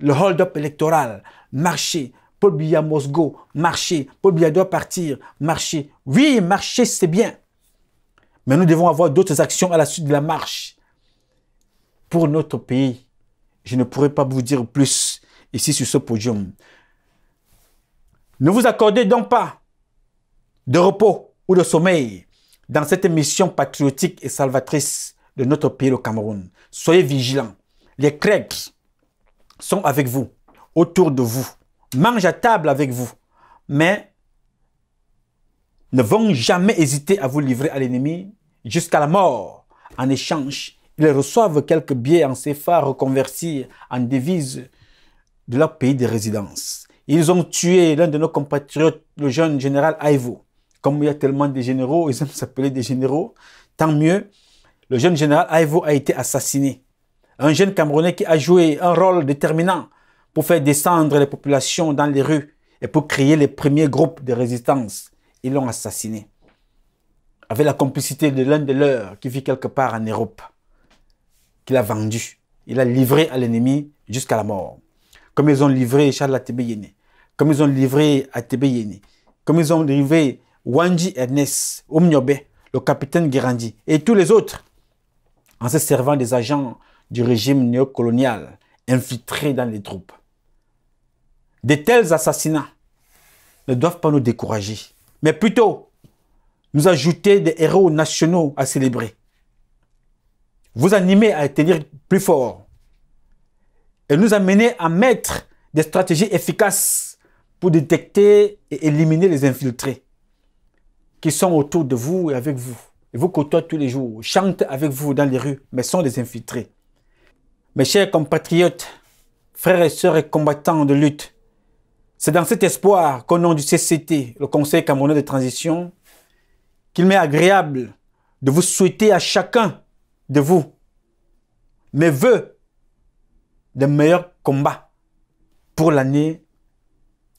le hold-up électoral, marcher, Paul Biya Mosgo, marcher, Paul Biya doit partir, marcher. Oui, marcher, c'est bien. Mais nous devons avoir d'autres actions à la suite de la marche pour notre pays. Je ne pourrais pas vous dire plus ici sur ce podium. Ne vous accordez donc pas de repos ou de sommeil dans cette mission patriotique et salvatrice de notre pays, le Cameroun. Soyez vigilants. Les crèques sont avec vous, autour de vous, mangent à table avec vous, mais ne vont jamais hésiter à vous livrer à l'ennemi jusqu'à la mort en échange ils reçoivent quelques billets en CFA reconvertis en devises de leur pays de résidence. Ils ont tué l'un de nos compatriotes, le jeune général Aivo. Comme il y a tellement de généraux, ils aiment s'appeler des généraux, tant mieux. Le jeune général Aivo a été assassiné. Un jeune Camerounais qui a joué un rôle déterminant pour faire descendre les populations dans les rues et pour créer les premiers groupes de résistance. Ils l'ont assassiné. Avec la complicité de l'un de leurs qui vit quelque part en Europe qu'il a vendu. Il a livré à l'ennemi jusqu'à la mort. Comme ils ont livré Charles Atebeyene, comme ils ont livré Atebeyene, comme ils ont livré Wanji Ernest, Omniobe, le capitaine Guérandi et tous les autres, en se servant des agents du régime néocolonial infiltrés dans les troupes. De tels assassinats ne doivent pas nous décourager, mais plutôt nous ajouter des héros nationaux à célébrer vous animer à tenir plus fort et nous amener à mettre des stratégies efficaces pour détecter et éliminer les infiltrés qui sont autour de vous et avec vous. et vous côtoient tous les jours, chantent avec vous dans les rues, mais sont des infiltrés. Mes chers compatriotes, frères et sœurs et combattants de lutte, c'est dans cet espoir qu'au nom du CCT, le Conseil Camerounais de Transition, qu'il m'est agréable de vous souhaiter à chacun de vous mes voeux de meilleurs combats pour l'année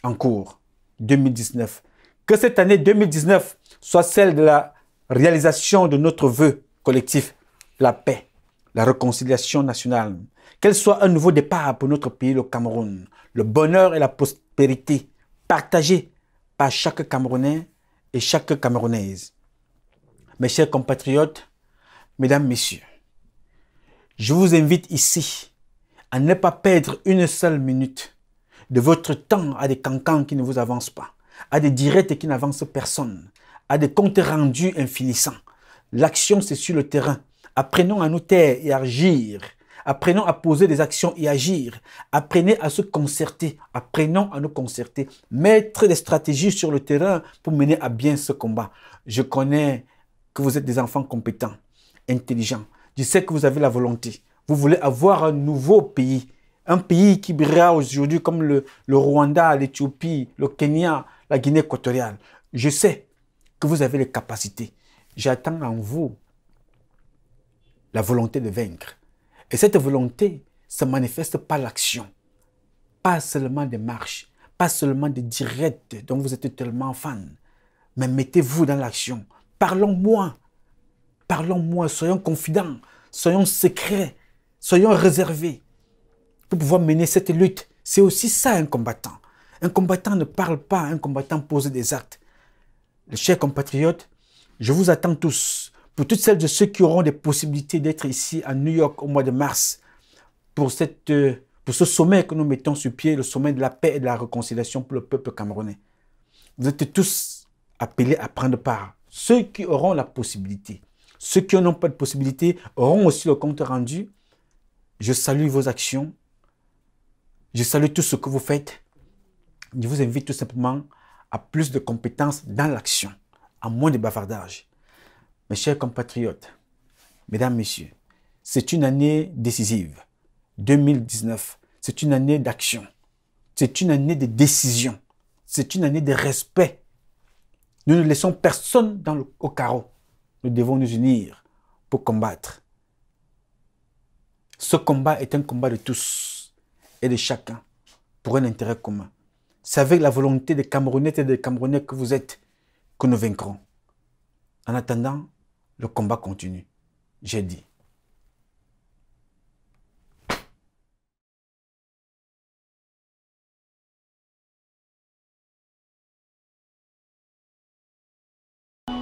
en cours 2019. Que cette année 2019 soit celle de la réalisation de notre vœu collectif, la paix, la réconciliation nationale. Qu'elle soit un nouveau départ pour notre pays, le Cameroun. Le bonheur et la prospérité partagés par chaque Camerounais et chaque Camerounaise. Mes chers compatriotes, Mesdames, Messieurs, je vous invite ici à ne pas perdre une seule minute de votre temps à des cancans qui ne vous avancent pas, à des directs qui n'avancent personne, à des comptes rendus infinissants. L'action, c'est sur le terrain. Apprenons à nous taire et à agir. Apprenons à poser des actions et agir. Apprenez à se concerter. Apprenons à nous concerter. Mettre des stratégies sur le terrain pour mener à bien ce combat. Je connais que vous êtes des enfants compétents intelligent. Je sais que vous avez la volonté. Vous voulez avoir un nouveau pays. Un pays qui brille aujourd'hui comme le, Rwanda, l'Éthiopie, le Kenya, la Guinée équatoriale. Je sais que vous avez les capacités. J'attends en vous la volonté de vaincre. Et cette volonté se manifeste par l'action. Pas seulement des marches, pas seulement des directs dont vous êtes tellement fan, mais mettez-vous dans l'action. Parlons moi Parlons-moi, soyons confidents, soyons secrets, soyons réservés pour pouvoir mener cette lutte. C'est aussi ça un combattant. Un combattant ne parle pas, un combattant pose des actes. Les chers compatriotes, je vous attends tous, pour toutes celles de ceux qui auront des possibilités d'être ici à New York au mois de mars, pour, cette, euh, pour ce sommet que nous mettons sur pied, le sommet de la paix et de la réconciliation pour le peuple camerounais. Vous êtes tous appelés à prendre part, ceux qui auront la possibilité. Ceux qui n'ont pas de possibilité auront aussi le compte rendu. Je salue vos actions. Je salue tout ce que vous faites. Je vous invite tout simplement à plus de compétences dans l'action, à moins de bavardage. Mes chers compatriotes, mesdames, messieurs, c'est une année décisive. 2019, c'est une année d'action. C'est une année de décision. C'est une année de respect. Nous ne laissons personne dans le, au carreau. Nous devons nous unir pour combattre. Ce combat est un combat de tous et de chacun pour un intérêt commun. C'est avec la volonté des Camerounais et des Camerounais que vous êtes que nous vaincrons. En attendant, le combat continue. J'ai dit.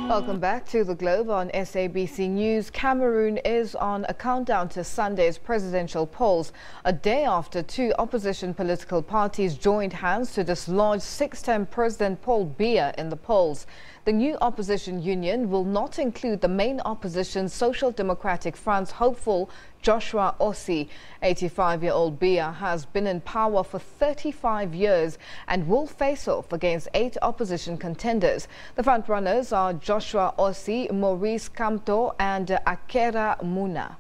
Welcome back to the Globe on SABC News. Cameroon is on a countdown to Sunday's presidential polls, a day after two opposition political parties joined hands to dislodge six-term President Paul Biya in the polls. The new opposition union will not include the main opposition Social Democratic France hopeful Joshua Ossi. 85-year-old Bia has been in power for 35 years and will face off against eight opposition contenders. The frontrunners are Joshua Ossi, Maurice Camto and Akera Muna.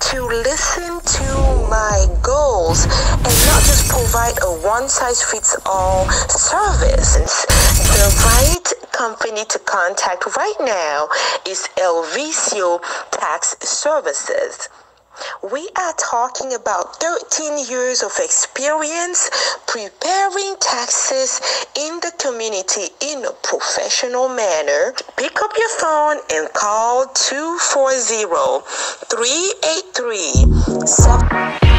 to listen to my goals and not just provide a one size fits all service. The right company to contact right now is Elvisio Tax Services. We are talking about 13 years of experience preparing taxes in the community in a professional manner. Pick up your phone and call 240 383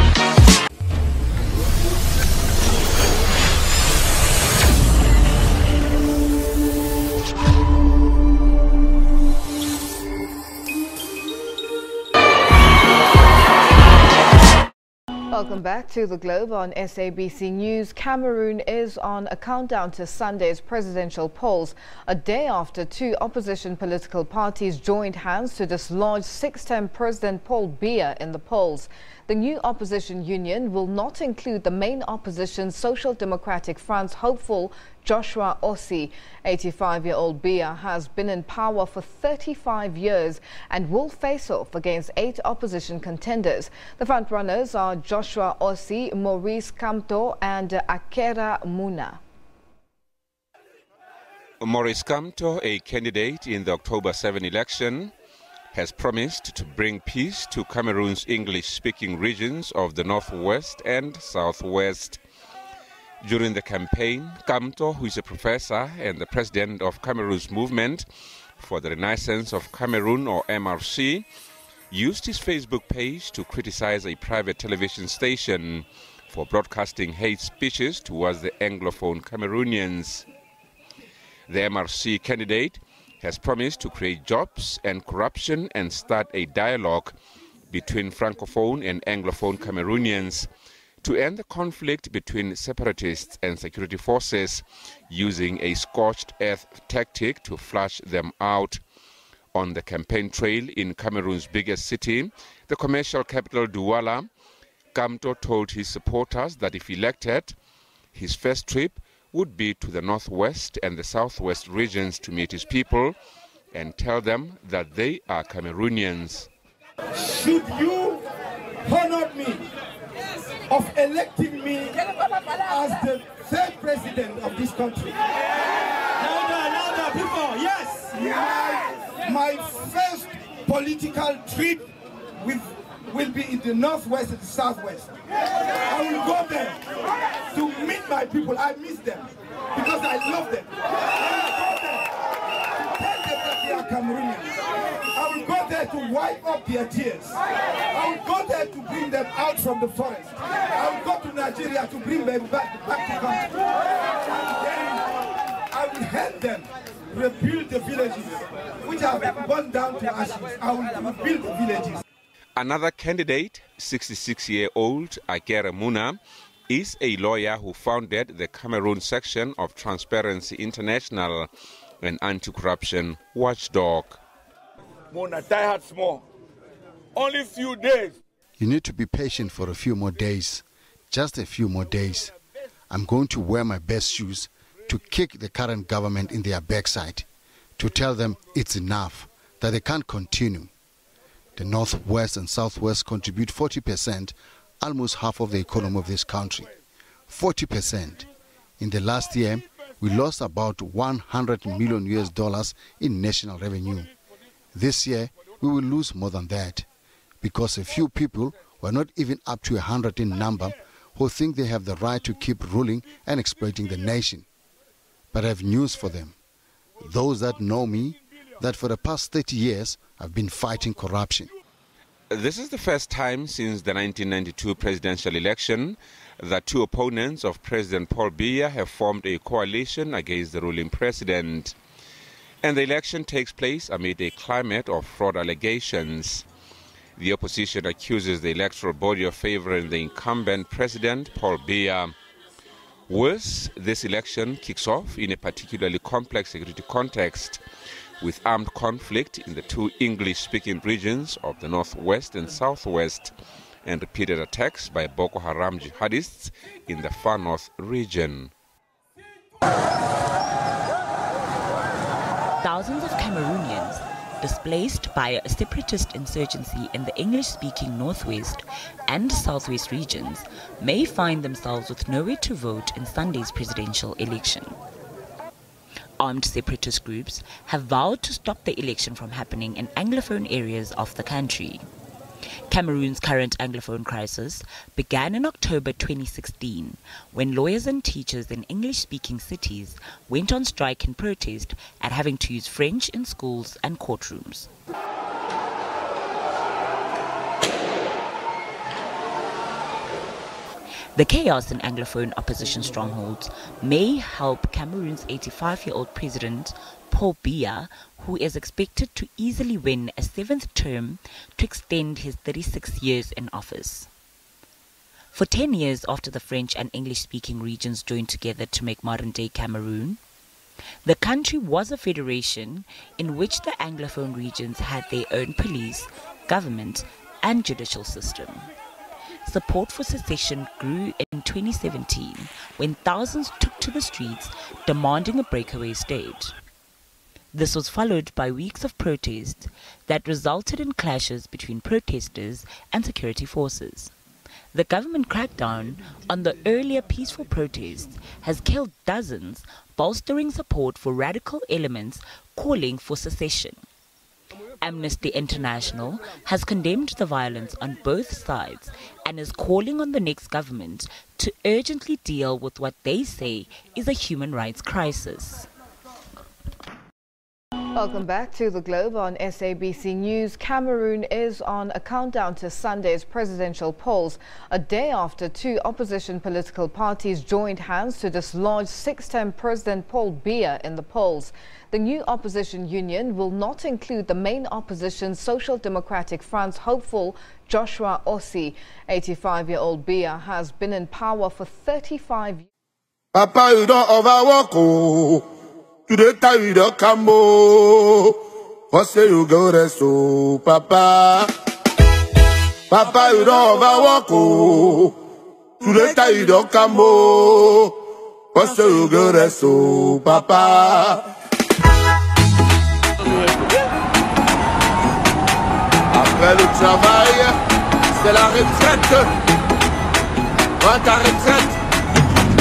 Welcome back to the Globe on SABC News. Cameroon is on a countdown to Sunday's presidential polls, a day after two opposition political parties joined hands to dislodge six-term President Paul Biya in the polls. The new opposition union will not include the main opposition Social Democratic France hopeful Joshua Ossi, 85-year-old Bia, has been in power for 35 years and will face off against eight opposition contenders. The frontrunners are Joshua Ossi, Maurice Kamto and Akera Muna. Maurice Kamto, a candidate in the October 7 election, has promised to bring peace to Cameroon's English-speaking regions of the northwest and southwest during the campaign. Kamto, who is a professor and the president of Cameroon's Movement for the Renaissance of Cameroon or MRC, used his Facebook page to criticize a private television station for broadcasting hate speeches towards the Anglophone Cameroonians. The MRC candidate has promised to create jobs and corruption and start a dialogue between Francophone and Anglophone Cameroonians to end the conflict between separatists and security forces using a scorched earth tactic to flush them out. On the campaign trail in Cameroon's biggest city, the commercial capital Douala, Kamto told his supporters that if elected, his first trip would be to the northwest and the southwest regions to meet his people and tell them that they are Cameroonians. Should you honor me of electing me as the third president of this country. Louder, louder, people, yes! yes. My, my first political trip with will be in the northwest and the southwest. I will go there to meet my people. I miss them because I love them. I will go there to tell them that they are Cameroonian to wipe up their tears. I will go there to bring them out from the forest. I will go to Nigeria to bring them back, back to country. I will help them rebuild the villages which have gone down to ashes. I will rebuild the villages. Another candidate, 66-year-old Agere Muna, is a lawyer who founded the Cameroon section of Transparency International, an anti-corruption watchdog. Only few days. You need to be patient for a few more days. Just a few more days. I'm going to wear my best shoes to kick the current government in their backside, to tell them it's enough, that they can't continue. The Northwest and Southwest contribute 40%, almost half of the economy of this country. 40%. In the last year, we lost about 100 million US dollars in national revenue. This year, we will lose more than that because a few people who are not even up to 100 in number who think they have the right to keep ruling and exploiting the nation. But I have news for them. Those that know me, that for the past 30 years I've been fighting corruption. This is the first time since the 1992 presidential election that two opponents of President Paul Biya have formed a coalition against the ruling president. And the election takes place amid a climate of fraud allegations. The opposition accuses the electoral body of favoring the incumbent president, Paul Biya. Worse, this election kicks off in a particularly complex security context with armed conflict in the two English speaking regions of the northwest and southwest, and repeated attacks by Boko Haram jihadists in the far north region. Thousands of Cameroonians, displaced by a separatist insurgency in the English-speaking northwest and southwest regions, may find themselves with nowhere to vote in Sunday's presidential election armed separatist groups have vowed to stop the election from happening in Anglophone areas of the country. Cameroon's current Anglophone crisis began in October 2016 when lawyers and teachers in English speaking cities went on strike in protest at having to use French in schools and courtrooms. The chaos in Anglophone opposition strongholds may help Cameroon's 85 year old president Paul Biya, who is expected to easily win a seventh term to extend his 36 years in office. For 10 years after the French and English speaking regions joined together to make modern day Cameroon, the country was a federation in which the Anglophone regions had their own police, government, and judicial system. Support for secession grew in 2017 when thousands took to the streets demanding a breakaway state. This was followed by weeks of protests that resulted in clashes between protesters and security forces. The government crackdown on the earlier peaceful protests has killed dozens, bolstering support for radical elements calling for secession. Amnesty International has condemned the violence on both sides and is calling on the next government to urgently deal with what they say is a human rights crisis. Welcome back to the Globe on SABC News. Cameroon is on a countdown to Sunday's presidential polls, a day after two opposition political parties joined hands to dislodge six-term President Paul Biya in the polls. The new opposition union will not include the main opposition Social Democratic Front hopeful Joshua Ossi. 85-year-old Biya has been in power for 35 years. Papa, you don't overwork. Oh. You dey carry the combo. au say oh, Papa. Papa, il don't overwork, oh. You dey carry the cambo. For say you oh, Papa. Après le travail, c'est la retraite. Prends ta retraite.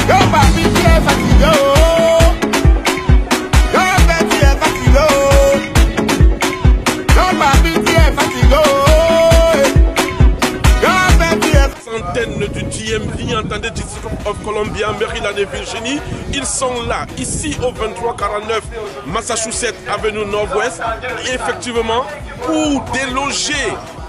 Go, papi, t'es fatigué, of Columbia, Maryland Ils sont là, ici au 2349 Massachusetts Avenue Nord-Ouest, effectivement, pour déloger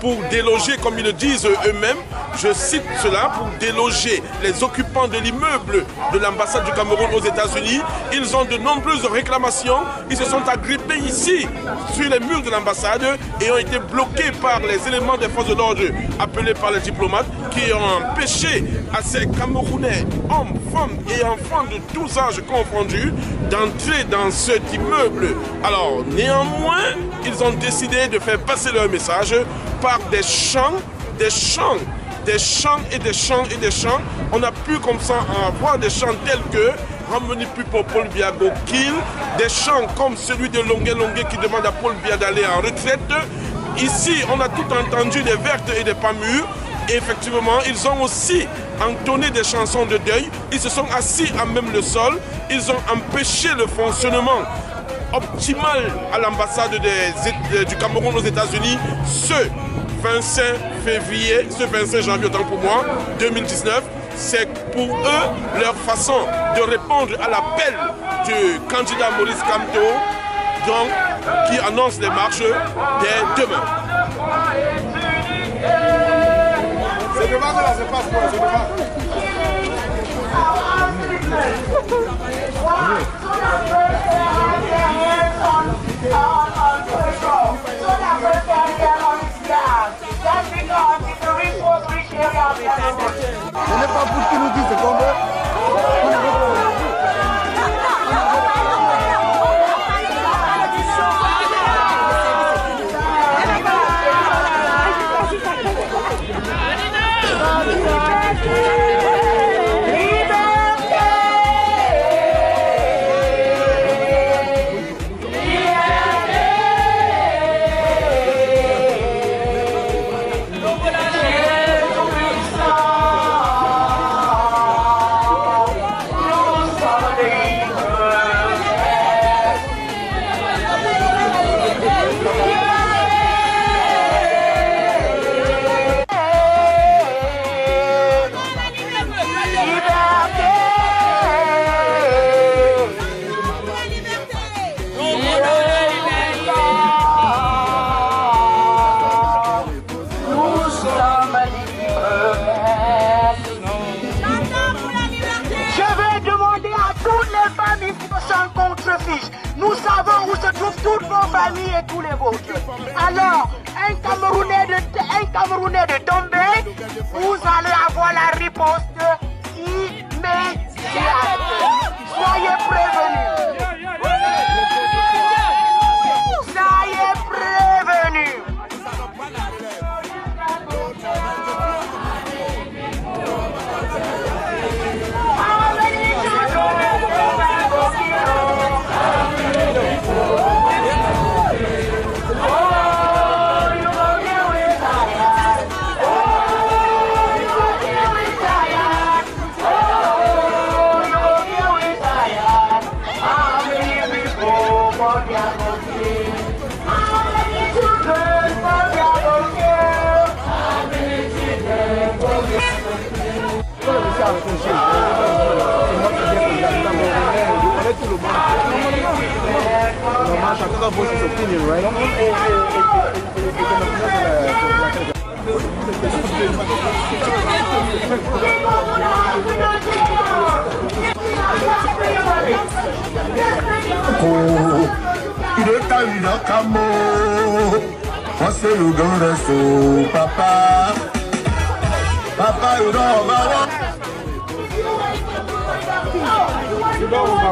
pour déloger, comme ils le disent eux-mêmes, je cite cela, pour déloger les occupants de l'immeuble de l'ambassade du Cameroun aux États-Unis. Ils ont de nombreuses réclamations. Ils se sont agrippés ici, sur les murs de l'ambassade, et ont été bloqués par les éléments des forces de l'ordre appelés par les diplomates qui ont empêché à ces Camerounais, hommes, femmes et enfants de tous âges confondus, d'entrer dans cet immeuble. Alors, néanmoins, ils ont décidé de faire passer leur message par des chants, des chants des chants et des chants et des chants On a pu comme ça avoir des chants tels que Ramveni plus pour Paul via' Kill, des chants comme celui de Longue Longue qui demande à Paul via d'aller en retraite. Ici, on a tout entendu des vertes et des pas Et effectivement, ils ont aussi entonné des chansons de deuil. Ils se sont assis à même le sol. Ils ont empêché le fonctionnement optimal à l'ambassade du Cameroun aux États-Unis. Ceux 25 février, ce 25 janvier, donc pour moi, 2019, c'est pour eux leur façon de répondre à l'appel du candidat Maurice Camteau, donc qui annonce les marches dès demain. C'est demain. Ce n'est pas pour qui nous dites, qu'on un Camerounais de, un tomber, vous allez avoir la réponse de chacun voice his opinion, right? You don't want my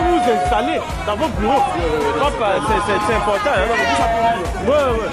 vous installer dans vos bureaux, euh, c'est important. Hein.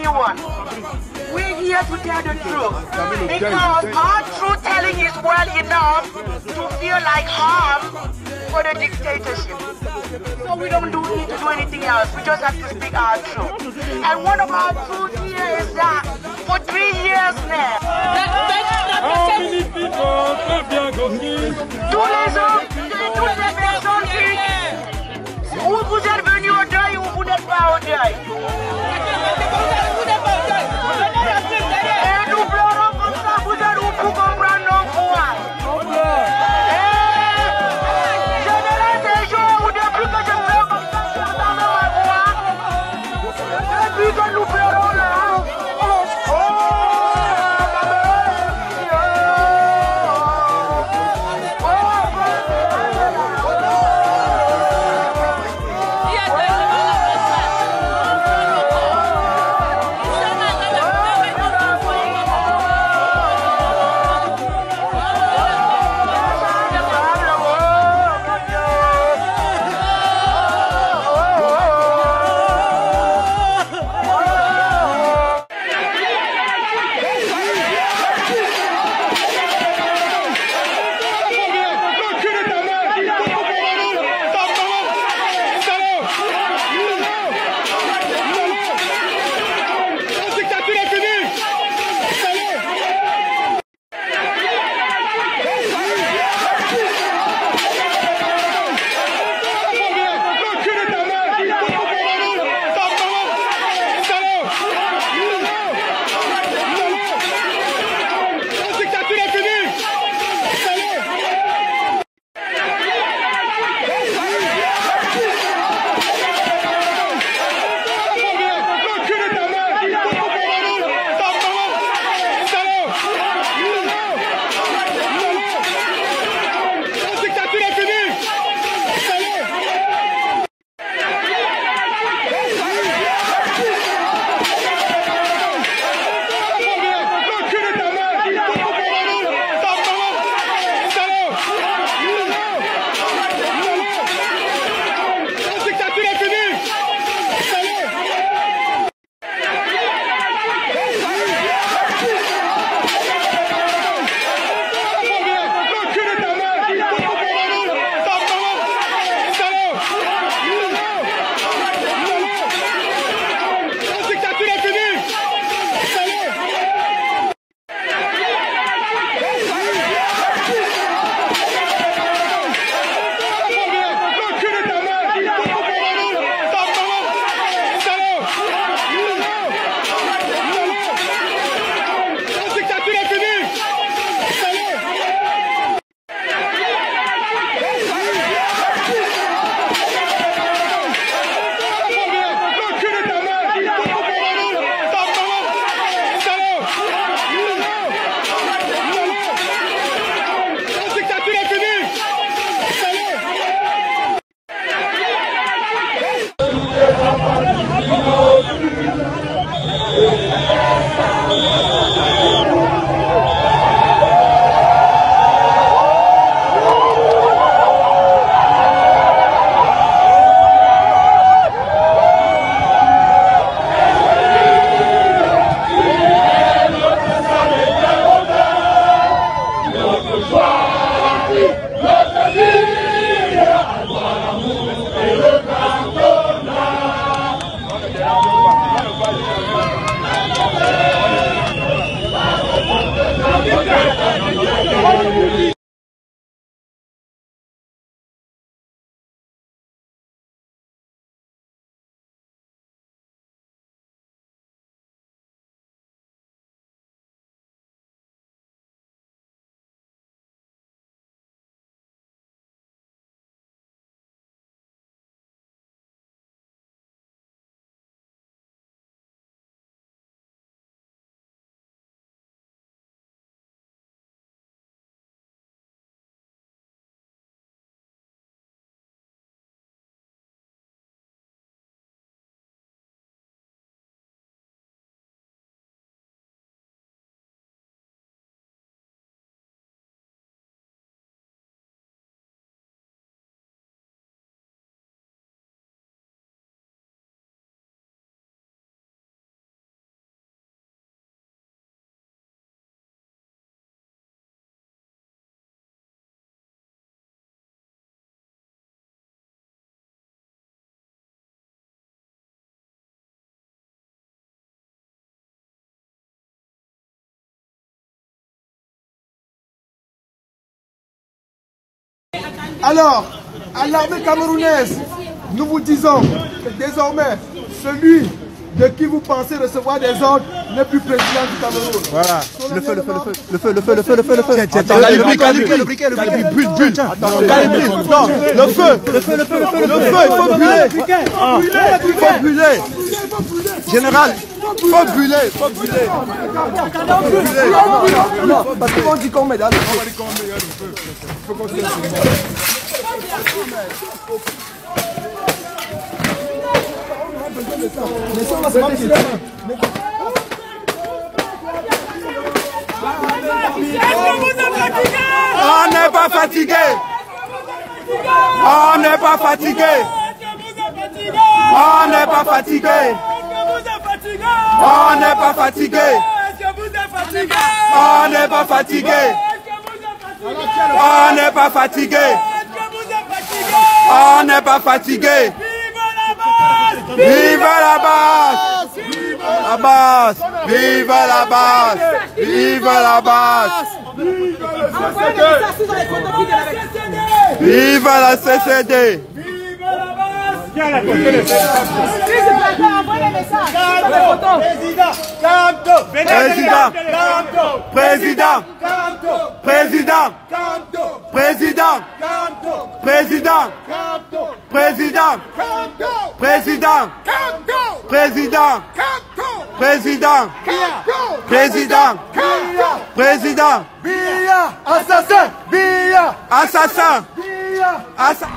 anyone. We're here to tell the truth. Because our truth telling is well enough to feel like harm for the dictatorship. So we don't do, need to do anything else. We just have to speak our truth. And one of our truths here is that for three years now. Tous les hommes, toutes les personnes qui... Où vous êtes venus au deuil ou vous n'êtes pas au deuil Alors, à l'armée camerounaise, nous vous disons que désormais, celui de qui vous pensez recevoir des ordres n'est plus président du Cameroun. Voilà. Le feu, le feu, le feu, le feu, le feu, le feu, le feu, le feu. Attends, le briquet, le briquet, le briquet, bulle, bulle. Non, le feu, le feu, le feu, le feu, le feu, il faut brûler. Il faut brûler. Général, faut Non, parce qu'on dit qu'on On On n'est pas fatigué. On n'est pas fatigué. On n'est pas fatigué. On n'est pas fatigué. On n'est pas fatigué. On n'est pas fatigué. On n'est pas fatigué. Vive la base La base Vive la base Vive la base Vive la CCD Vive la CCD président, président, Président. Président. Président. Président. Président. Président. Président. Président. Président. Président. Président. Assassin. Assassin.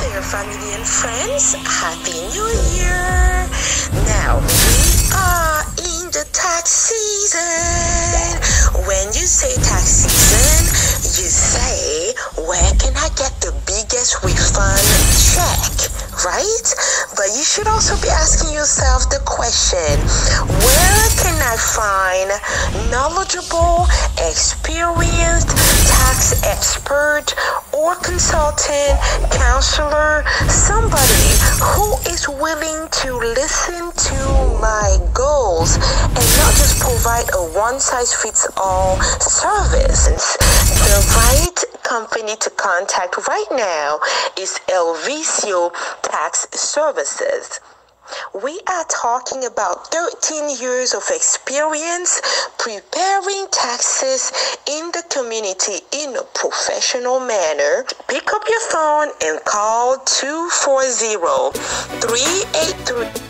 Their family and friends. Happy New Year! Now, we are in the tax season. When you say tax season, you say, where can I get the biggest refund check? Right? But you should also be asking yourself the question, where can I find knowledgeable, experienced tax expert or consultant, counselor, somebody who is willing to listen to my goals and not just provide a one size fits all service. The right company to contact right now is Elvisio Tax Services. We are talking about 13 years of experience preparing taxes in the community in a professional manner. Pick up your phone and call 240 383.